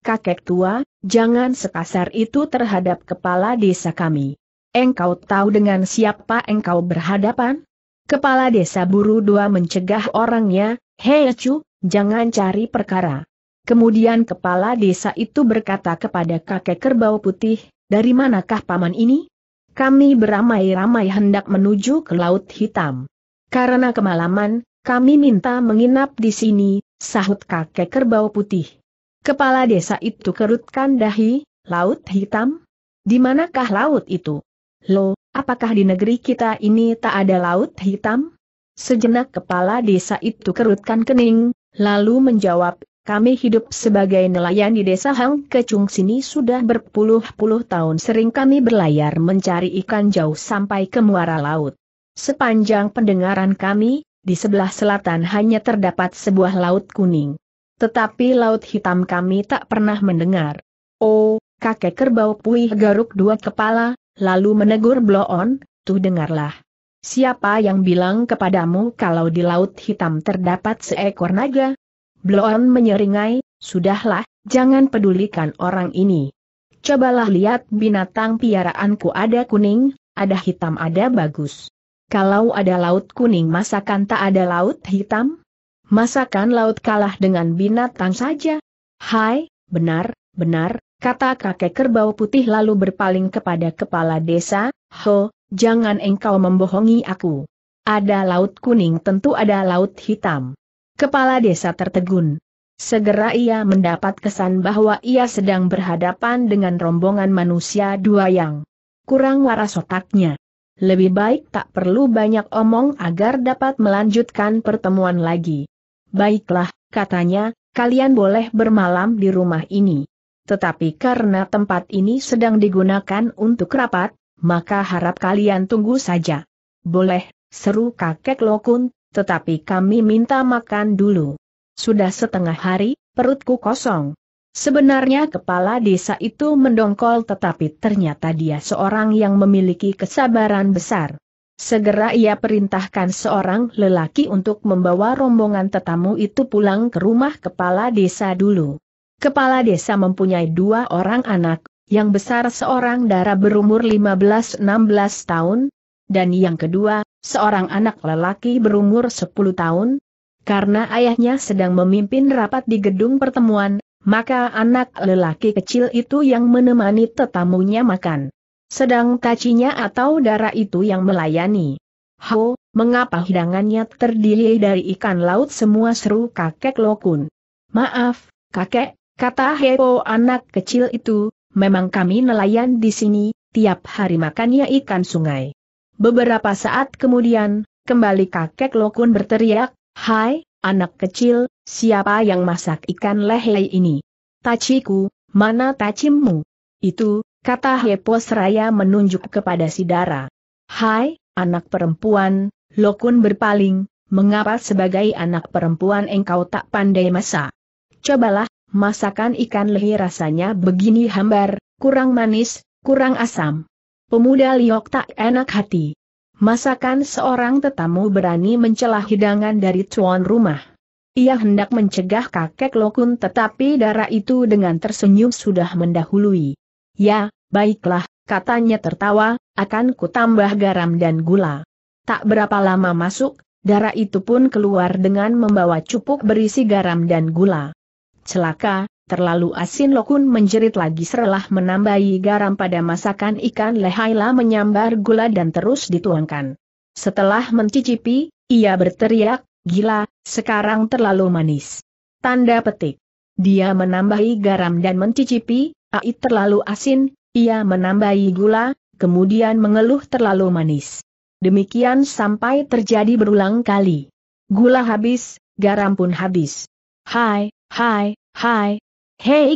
[SPEAKER 1] kakek tua, jangan sekasar itu terhadap kepala desa kami. Engkau tahu dengan siapa engkau berhadapan? Kepala desa buru dua mencegah orangnya, hei cu, jangan cari perkara. Kemudian kepala desa itu berkata kepada kakek kerbau putih, dari manakah paman ini? Kami beramai-ramai hendak menuju ke Laut Hitam. Karena kemalaman, kami minta menginap di sini, sahut kakek kerbau putih. Kepala desa itu kerutkan dahi, laut hitam? Di manakah laut itu? Lo, apakah di negeri kita ini tak ada laut hitam? Sejenak kepala desa itu kerutkan kening, lalu menjawab, kami hidup sebagai nelayan di desa Hang Kecung sini sudah berpuluh-puluh tahun sering kami berlayar mencari ikan jauh sampai ke muara laut. Sepanjang pendengaran kami, di sebelah selatan hanya terdapat sebuah laut kuning. Tetapi Laut Hitam kami tak pernah mendengar. Oh, kakek kerbau puih garuk dua kepala, lalu menegur Bloon, tuh dengarlah. Siapa yang bilang kepadamu kalau di Laut Hitam terdapat seekor naga? Bloon menyeringai, sudahlah, jangan pedulikan orang ini. Cobalah lihat binatang piaraanku ada kuning, ada hitam ada bagus. Kalau ada laut kuning masakan tak ada laut hitam? Masakan laut kalah dengan binatang saja? Hai, benar, benar, kata kakek kerbau putih lalu berpaling kepada kepala desa, Ho, jangan engkau membohongi aku. Ada laut kuning tentu ada laut hitam. Kepala desa tertegun. Segera ia mendapat kesan bahwa ia sedang berhadapan dengan rombongan manusia dua yang kurang waras otaknya. Lebih baik tak perlu banyak omong agar dapat melanjutkan pertemuan lagi. Baiklah, katanya, kalian boleh bermalam di rumah ini. Tetapi karena tempat ini sedang digunakan untuk rapat, maka harap kalian tunggu saja. Boleh, seru kakek Lokun, tetapi kami minta makan dulu. Sudah setengah hari, perutku kosong. Sebenarnya kepala desa itu mendongkol tetapi ternyata dia seorang yang memiliki kesabaran besar. Segera ia perintahkan seorang lelaki untuk membawa rombongan tetamu itu pulang ke rumah kepala desa dulu. Kepala desa mempunyai dua orang anak, yang besar seorang darah berumur 15-16 tahun, dan yang kedua, seorang anak lelaki berumur 10 tahun. Karena ayahnya sedang memimpin rapat di gedung pertemuan, maka anak lelaki kecil itu yang menemani tetamunya makan. Sedang kacinya atau darah itu yang melayani. Ho, mengapa hidangannya terdiri dari ikan laut semua seru kakek Lokun? Maaf, kakek, kata Hepo anak kecil itu, memang kami nelayan di sini, tiap hari makannya ikan sungai. Beberapa saat kemudian, kembali kakek Lokun berteriak, Hai, anak kecil, siapa yang masak ikan lehei ini? Taciku, mana tacimmu? Itu, kata Hepo Seraya menunjuk kepada Sidara. Hai, anak perempuan, Lokun berpaling, mengapa sebagai anak perempuan engkau tak pandai masak? Cobalah, masakan ikan lehi rasanya begini hambar, kurang manis, kurang asam. Pemuda Liok tak enak hati. Masakan seorang tetamu berani mencelah hidangan dari tuan rumah. Ia hendak mencegah kakek Lokun tetapi darah itu dengan tersenyum sudah mendahului. Ya, baiklah, katanya tertawa, akan kutambah garam dan gula. Tak berapa lama masuk, darah itu pun keluar dengan membawa cupuk berisi garam dan gula. Celaka, terlalu asin Lokun menjerit lagi serelah menambahi garam pada masakan ikan lehaila menyambar gula dan terus dituangkan. Setelah mencicipi, ia berteriak, gila, sekarang terlalu manis. Tanda petik. Dia menambahi garam dan mencicipi, Ai terlalu asin, ia menambahi gula, kemudian mengeluh terlalu manis. Demikian sampai terjadi berulang kali. Gula habis, garam pun habis. Hai, hai, hai.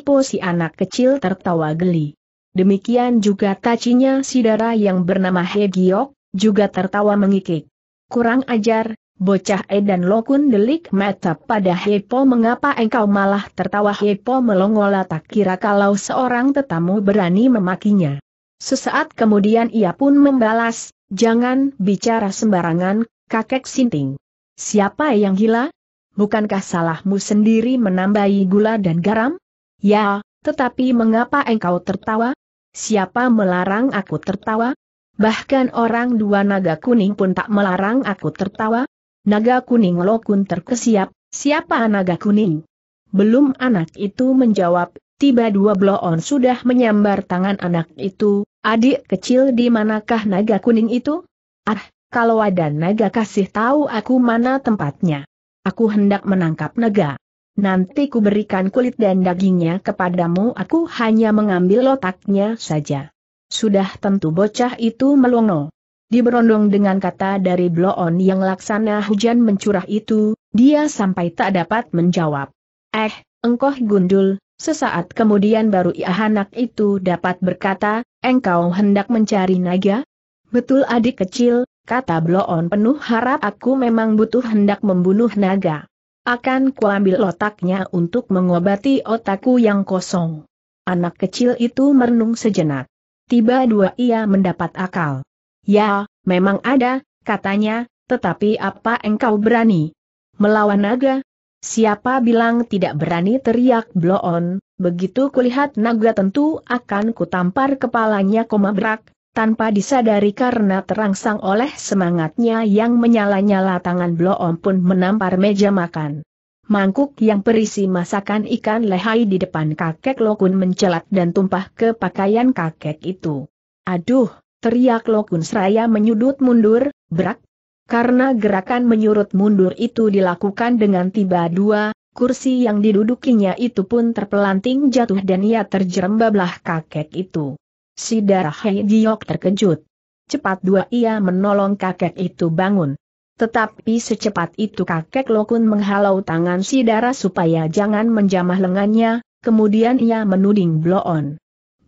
[SPEAKER 1] po si anak kecil tertawa geli. Demikian juga tacinya si dara yang bernama He Giok, juga tertawa mengikik. Kurang ajar, Bocah e dan Lokun delik mata pada Hepo mengapa engkau malah tertawa Hepo melongola tak kira kalau seorang tetamu berani memakinya. Sesaat kemudian ia pun membalas, jangan bicara sembarangan, kakek sinting. Siapa yang gila? Bukankah salahmu sendiri menambahi gula dan garam? Ya, tetapi mengapa engkau tertawa? Siapa melarang aku tertawa? Bahkan orang dua naga kuning pun tak melarang aku tertawa. Naga kuning Lokun terkesiap, siapa naga kuning? Belum anak itu menjawab, tiba dua bloon sudah menyambar tangan anak itu, adik kecil di manakah naga kuning itu? Ah, kalau ada naga kasih tahu aku mana tempatnya. Aku hendak menangkap naga. Nanti ku berikan kulit dan dagingnya kepadamu aku hanya mengambil otaknya saja. Sudah tentu bocah itu melongo. Diberondong dengan kata dari bloon yang laksana hujan mencurah itu, dia sampai tak dapat menjawab. Eh, engkau gundul, sesaat kemudian baru ia anak itu dapat berkata, engkau hendak mencari naga? Betul adik kecil, kata bloon penuh harap aku memang butuh hendak membunuh naga. Akan kuambil otaknya untuk mengobati otakku yang kosong. Anak kecil itu merenung sejenak. Tiba dua ia mendapat akal. Ya, memang ada, katanya, tetapi apa engkau berani? Melawan naga? Siapa bilang tidak berani teriak bloon, begitu kulihat naga tentu akan kutampar kepalanya koma berak, tanpa disadari karena terangsang oleh semangatnya yang menyala-nyala tangan bloon pun menampar meja makan. Mangkuk yang berisi masakan ikan lehai di depan kakek Lokun mencelat dan tumpah ke pakaian kakek itu. Aduh, Teriak Lokun Seraya menyudut mundur, berak. Karena gerakan menyurut mundur itu dilakukan dengan tiba dua, kursi yang didudukinya itu pun terpelanting jatuh dan ia terjerembablah kakek itu. Si darah Giok terkejut. Cepat dua ia menolong kakek itu bangun. Tetapi secepat itu kakek Lokun menghalau tangan si darah supaya jangan menjamah lengannya, kemudian ia menuding bloon.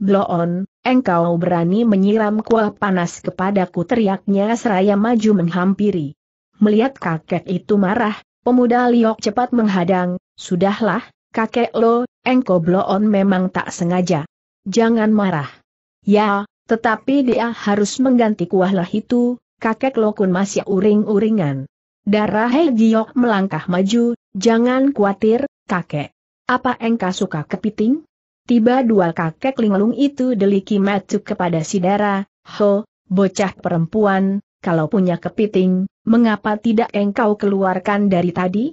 [SPEAKER 1] Bloon, engkau berani menyiram kuah panas kepadaku teriaknya seraya maju menghampiri. Melihat kakek itu marah, pemuda Liok cepat menghadang, sudahlah, kakek lo, engkau Bloon memang tak sengaja. Jangan marah. Ya, tetapi dia harus mengganti kuahlah itu, kakek lo kun masih uring-uringan. Darah Hei Giok melangkah maju, jangan khawatir, kakek. Apa engkau suka kepiting? Tiba dua kakek linglung itu deliki matuk kepada Sidara, Dara, Ho, bocah perempuan, kalau punya kepiting, mengapa tidak engkau keluarkan dari tadi?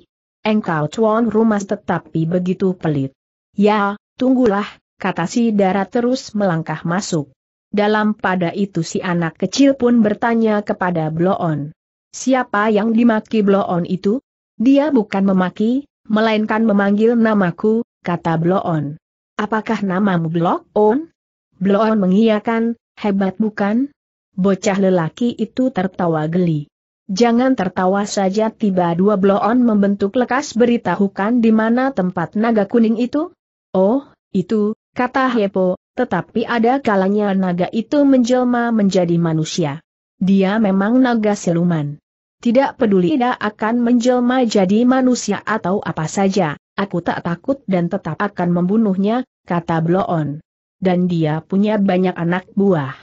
[SPEAKER 1] Engkau cuan rumah tetapi begitu pelit. Ya, tunggulah, kata Sidara terus melangkah masuk. Dalam pada itu si anak kecil pun bertanya kepada Bloon. Siapa yang dimaki Bloon itu? Dia bukan memaki, melainkan memanggil namaku, kata Bloon. Apakah namamu Blok On? Blok On mengiyakan, hebat bukan? Bocah lelaki itu tertawa geli. Jangan tertawa saja tiba dua Blok On membentuk lekas beritahukan di mana tempat naga kuning itu? Oh, itu, kata Hepo, tetapi ada kalanya naga itu menjelma menjadi manusia. Dia memang naga siluman. Tidak peduli dia akan menjelma jadi manusia atau apa saja. Aku tak takut dan tetap akan membunuhnya, kata Bloon. Dan dia punya banyak anak buah.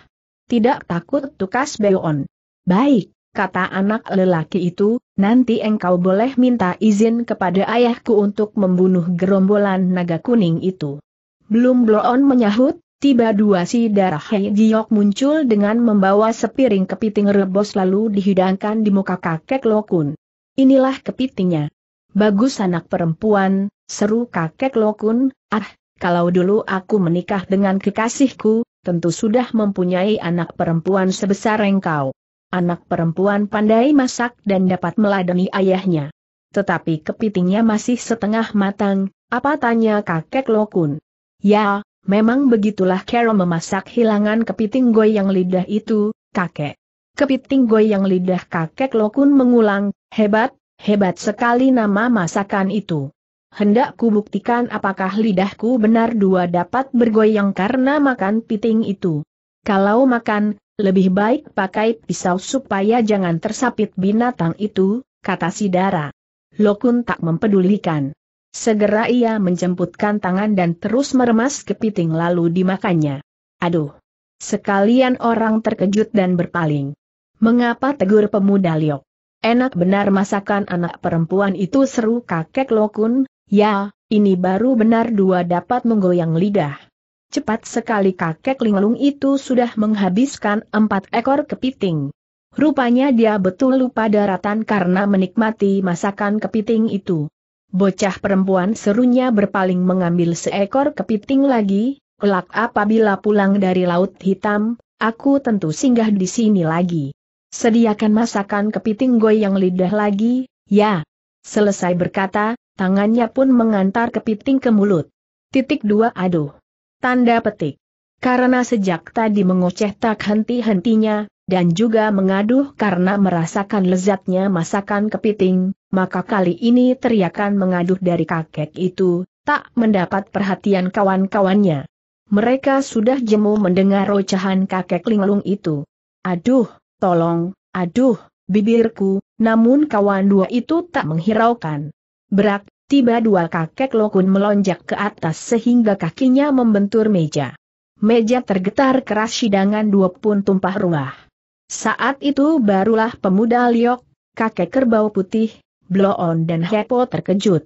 [SPEAKER 1] Tidak takut tukas Beon. Baik, kata anak lelaki itu, nanti engkau boleh minta izin kepada ayahku untuk membunuh gerombolan naga kuning itu. Belum Bloon menyahut, tiba dua si darah Hei Giok muncul dengan membawa sepiring kepiting rebos lalu dihidangkan di muka kakek Lokun. Inilah kepitingnya. Bagus anak perempuan, seru kakek Lokun, ah, kalau dulu aku menikah dengan kekasihku, tentu sudah mempunyai anak perempuan sebesar engkau. Anak perempuan pandai masak dan dapat meladeni ayahnya. Tetapi kepitingnya masih setengah matang, apa tanya kakek Lokun? Ya, memang begitulah Carol memasak hilangan kepiting goyang lidah itu, kakek. Kepiting goyang lidah kakek Lokun mengulang, hebat, Hebat sekali nama masakan itu. Hendak kubuktikan apakah lidahku benar dua dapat bergoyang karena makan piting itu. Kalau makan, lebih baik pakai pisau supaya jangan tersapit binatang itu, kata Sidara. Lokun tak mempedulikan. Segera ia menjemputkan tangan dan terus meremas kepiting lalu dimakannya. Aduh! Sekalian orang terkejut dan berpaling. Mengapa tegur pemuda Liok? Enak benar masakan anak perempuan itu seru kakek Lokun, ya, ini baru benar dua dapat menggoyang lidah. Cepat sekali kakek linglung itu sudah menghabiskan empat ekor kepiting. Rupanya dia betul lupa daratan karena menikmati masakan kepiting itu. Bocah perempuan serunya berpaling mengambil seekor kepiting lagi, kelak apabila pulang dari Laut Hitam, aku tentu singgah di sini lagi. Sediakan masakan kepiting goyang lidah lagi, ya. Selesai berkata, tangannya pun mengantar kepiting ke mulut. Titik dua aduh. Tanda petik. Karena sejak tadi mengoceh tak henti-hentinya, dan juga mengaduh karena merasakan lezatnya masakan kepiting, maka kali ini teriakan mengaduh dari kakek itu, tak mendapat perhatian kawan-kawannya. Mereka sudah jemu mendengar rocahan kakek linglung itu. Aduh, tolong, aduh, bibirku, namun kawan dua itu tak menghiraukan. Berak, tiba dua kakek lokun melonjak ke atas sehingga kakinya membentur meja. Meja tergetar keras sidangan dua pun tumpah ruah. Saat itu barulah pemuda liok, kakek kerbau putih, bloon dan hepo terkejut.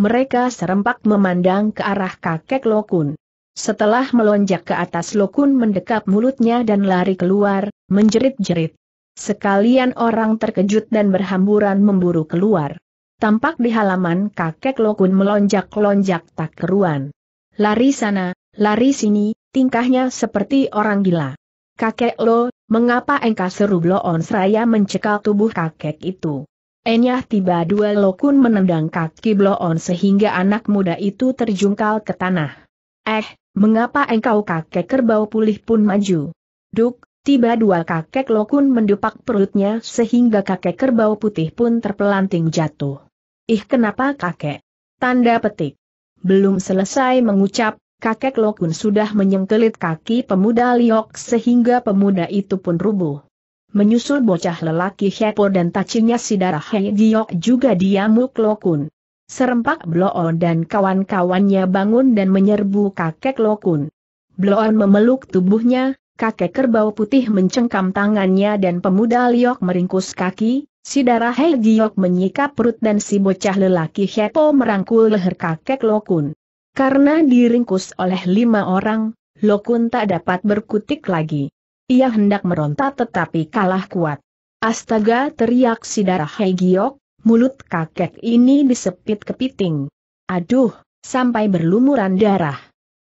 [SPEAKER 1] Mereka serempak memandang ke arah kakek lokun. Setelah melonjak ke atas Lokun mendekap mulutnya dan lari keluar, menjerit-jerit. Sekalian orang terkejut dan berhamburan memburu keluar. Tampak di halaman kakek Lokun melonjak-lonjak tak keruan. Lari sana, lari sini, tingkahnya seperti orang gila. Kakek Lo, mengapa engkau seru bloon seraya mencekal tubuh kakek itu? Enyah tiba dua Lokun menendang kaki bloon sehingga anak muda itu terjungkal ke tanah. Eh, Mengapa engkau kakek kerbau pulih pun maju? Duk, tiba dua kakek lokun mendupak perutnya sehingga kakek kerbau putih pun terpelanting jatuh. Ih kenapa kakek? Tanda petik. Belum selesai mengucap, kakek lokun sudah menyengkelit kaki pemuda liok sehingga pemuda itu pun rubuh. Menyusul bocah lelaki Hepo dan tacinya si darah Hei Giok juga diamuk lokun. Serempak Bloon dan kawan-kawannya bangun dan menyerbu kakek Lokun. Bloon memeluk tubuhnya, kakek kerbau putih mencengkam tangannya dan pemuda Liok meringkus kaki, si darah Hei Giok menyikap perut dan si bocah lelaki Hepo merangkul leher kakek Lokun. Karena diringkus oleh lima orang, Lokun tak dapat berkutik lagi. Ia hendak meronta tetapi kalah kuat. Astaga teriak si darah Hei Giok, mulut kakek ini disepit kepiting. Aduh, sampai berlumuran darah.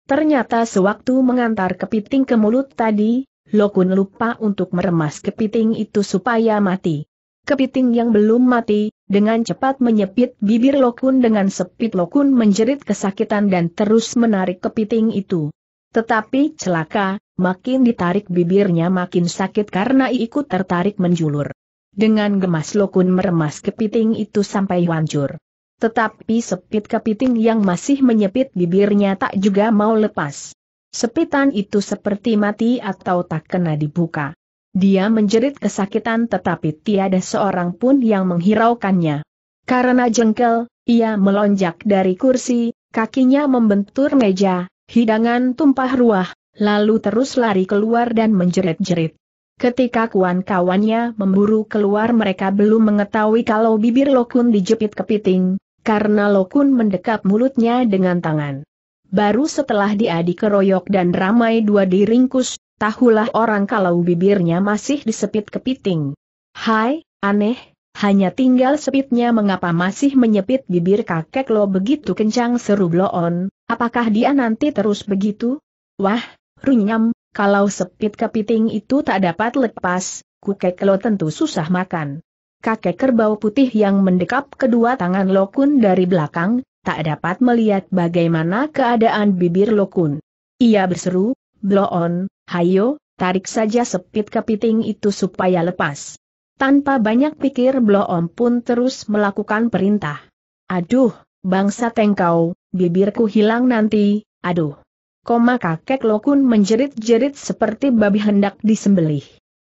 [SPEAKER 1] Ternyata sewaktu mengantar kepiting ke mulut tadi, Lokun lupa untuk meremas kepiting itu supaya mati. Kepiting yang belum mati, dengan cepat menyepit bibir Lokun dengan sepit Lokun menjerit kesakitan dan terus menarik kepiting itu. Tetapi celaka, makin ditarik bibirnya makin sakit karena ikut tertarik menjulur. Dengan gemas Lokun meremas kepiting itu sampai hancur. Tetapi sepit kepiting yang masih menyepit bibirnya tak juga mau lepas. Sepitan itu seperti mati atau tak kena dibuka. Dia menjerit kesakitan tetapi tiada seorang pun yang menghiraukannya. Karena jengkel, ia melonjak dari kursi, kakinya membentur meja, hidangan tumpah ruah, lalu terus lari keluar dan menjerit-jerit. Ketika kawan-kawannya memburu keluar mereka belum mengetahui kalau bibir Lokun dijepit kepiting, karena Lokun mendekap mulutnya dengan tangan. Baru setelah dia dikeroyok dan ramai dua diringkus, tahulah orang kalau bibirnya masih disepit kepiting. Hai, aneh, hanya tinggal sepitnya mengapa masih menyepit bibir kakek lo begitu kencang seru bloon, apakah dia nanti terus begitu? Wah, runyam, kalau sepit kepiting itu tak dapat lepas, kukek lo tentu susah makan. Kakek kerbau putih yang mendekap kedua tangan Lokun dari belakang, tak dapat melihat bagaimana keadaan bibir Lokun. Ia berseru, Bloon, hayo, tarik saja sepit kepiting itu supaya lepas. Tanpa banyak pikir Bloon pun terus melakukan perintah. Aduh, bangsa tengkau, bibirku hilang nanti, aduh koma kakek Lokun menjerit-jerit seperti babi hendak disembelih.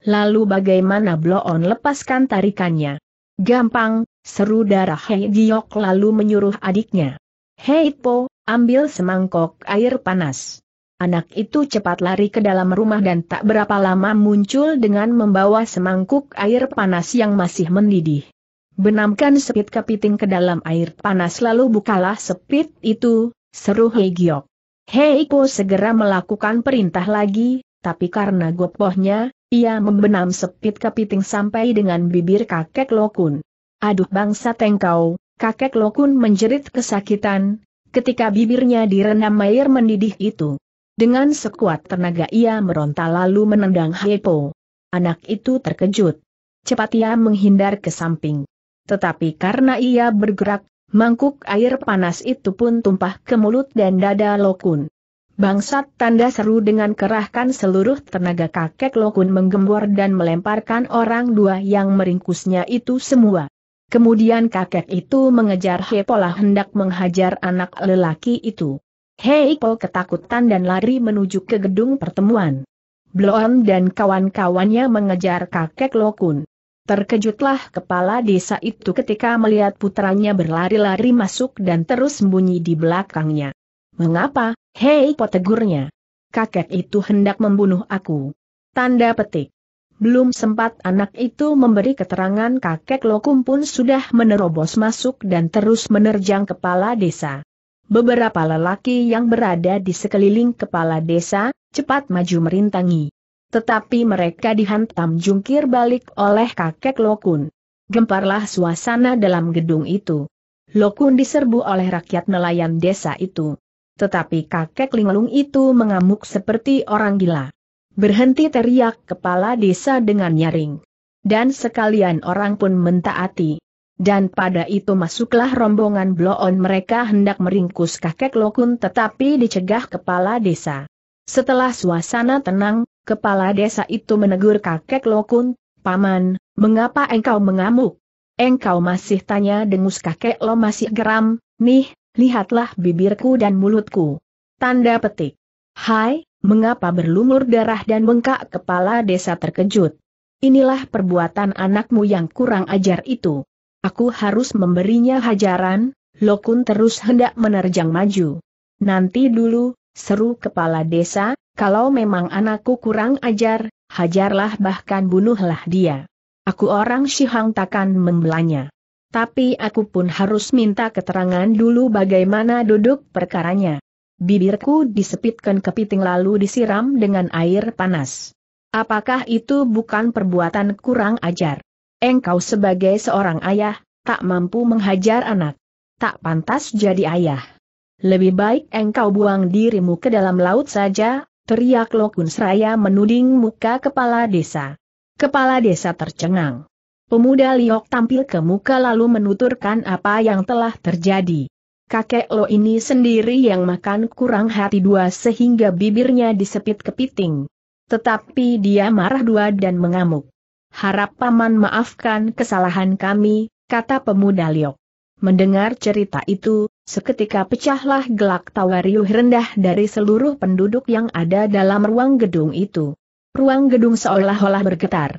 [SPEAKER 1] Lalu bagaimana Bloon lepaskan tarikannya? Gampang, seru darah Hei Giok lalu menyuruh adiknya. Hei Po, ambil semangkok air panas. Anak itu cepat lari ke dalam rumah dan tak berapa lama muncul dengan membawa semangkuk air panas yang masih mendidih. Benamkan sepit kepiting ke dalam air panas lalu bukalah sepit itu, seru Hei Giok. Heiko segera melakukan perintah lagi, tapi karena gopohnya, ia membenam sepit kepiting sampai dengan bibir kakek Lokun. Aduh bangsa tengkau, kakek Lokun menjerit kesakitan, ketika bibirnya direnam air mendidih itu. Dengan sekuat tenaga ia meronta lalu menendang Heiko. Anak itu terkejut. Cepat ia menghindar ke samping. Tetapi karena ia bergerak Mangkuk air panas itu pun tumpah ke mulut dan dada Lokun. Bangsat tanda seru dengan kerahkan seluruh tenaga kakek Lokun menggembor dan melemparkan orang dua yang meringkusnya itu semua. Kemudian kakek itu mengejar Hepola hendak menghajar anak lelaki itu. Pol ketakutan dan lari menuju ke gedung pertemuan. Blon dan kawan-kawannya mengejar kakek Lokun. Terkejutlah kepala desa itu ketika melihat putranya berlari-lari masuk dan terus sembunyi di belakangnya. Mengapa, hei potegurnya? Kakek itu hendak membunuh aku. Tanda petik. Belum sempat anak itu memberi keterangan kakek Lokum pun sudah menerobos masuk dan terus menerjang kepala desa. Beberapa lelaki yang berada di sekeliling kepala desa, cepat maju merintangi. Tetapi mereka dihantam jungkir balik oleh kakek Lokun. Gemparlah suasana dalam gedung itu. Lokun diserbu oleh rakyat nelayan desa itu. Tetapi kakek linglung itu mengamuk seperti orang gila. Berhenti teriak kepala desa dengan nyaring. Dan sekalian orang pun mentaati. Dan pada itu masuklah rombongan bloon mereka hendak meringkus kakek Lokun tetapi dicegah kepala desa. Setelah suasana tenang, kepala desa itu menegur kakek Lokun, Paman, mengapa engkau mengamuk? Engkau masih tanya dengus kakek lo masih geram, nih, lihatlah bibirku dan mulutku. Tanda petik. Hai, mengapa berlumur darah dan bengkak kepala desa terkejut? Inilah perbuatan anakmu yang kurang ajar itu. Aku harus memberinya hajaran, Lokun terus hendak menerjang maju. Nanti dulu, seru kepala desa, kalau memang anakku kurang ajar, hajarlah bahkan bunuhlah dia. Aku orang Shihang takkan membelanya. Tapi aku pun harus minta keterangan dulu bagaimana duduk perkaranya. Bibirku disepitkan kepiting lalu disiram dengan air panas. Apakah itu bukan perbuatan kurang ajar? Engkau sebagai seorang ayah, tak mampu menghajar anak. Tak pantas jadi ayah. Lebih baik engkau buang dirimu ke dalam laut saja, teriak Lokun Seraya menuding muka kepala desa. Kepala desa tercengang. Pemuda Liok tampil ke muka lalu menuturkan apa yang telah terjadi. Kakek Lo ini sendiri yang makan kurang hati dua sehingga bibirnya disepit kepiting. Tetapi dia marah dua dan mengamuk. Harap paman maafkan kesalahan kami, kata pemuda Liok. Mendengar cerita itu, Seketika pecahlah gelak tawa riuh rendah dari seluruh penduduk yang ada dalam ruang gedung itu. Ruang gedung seolah-olah bergetar.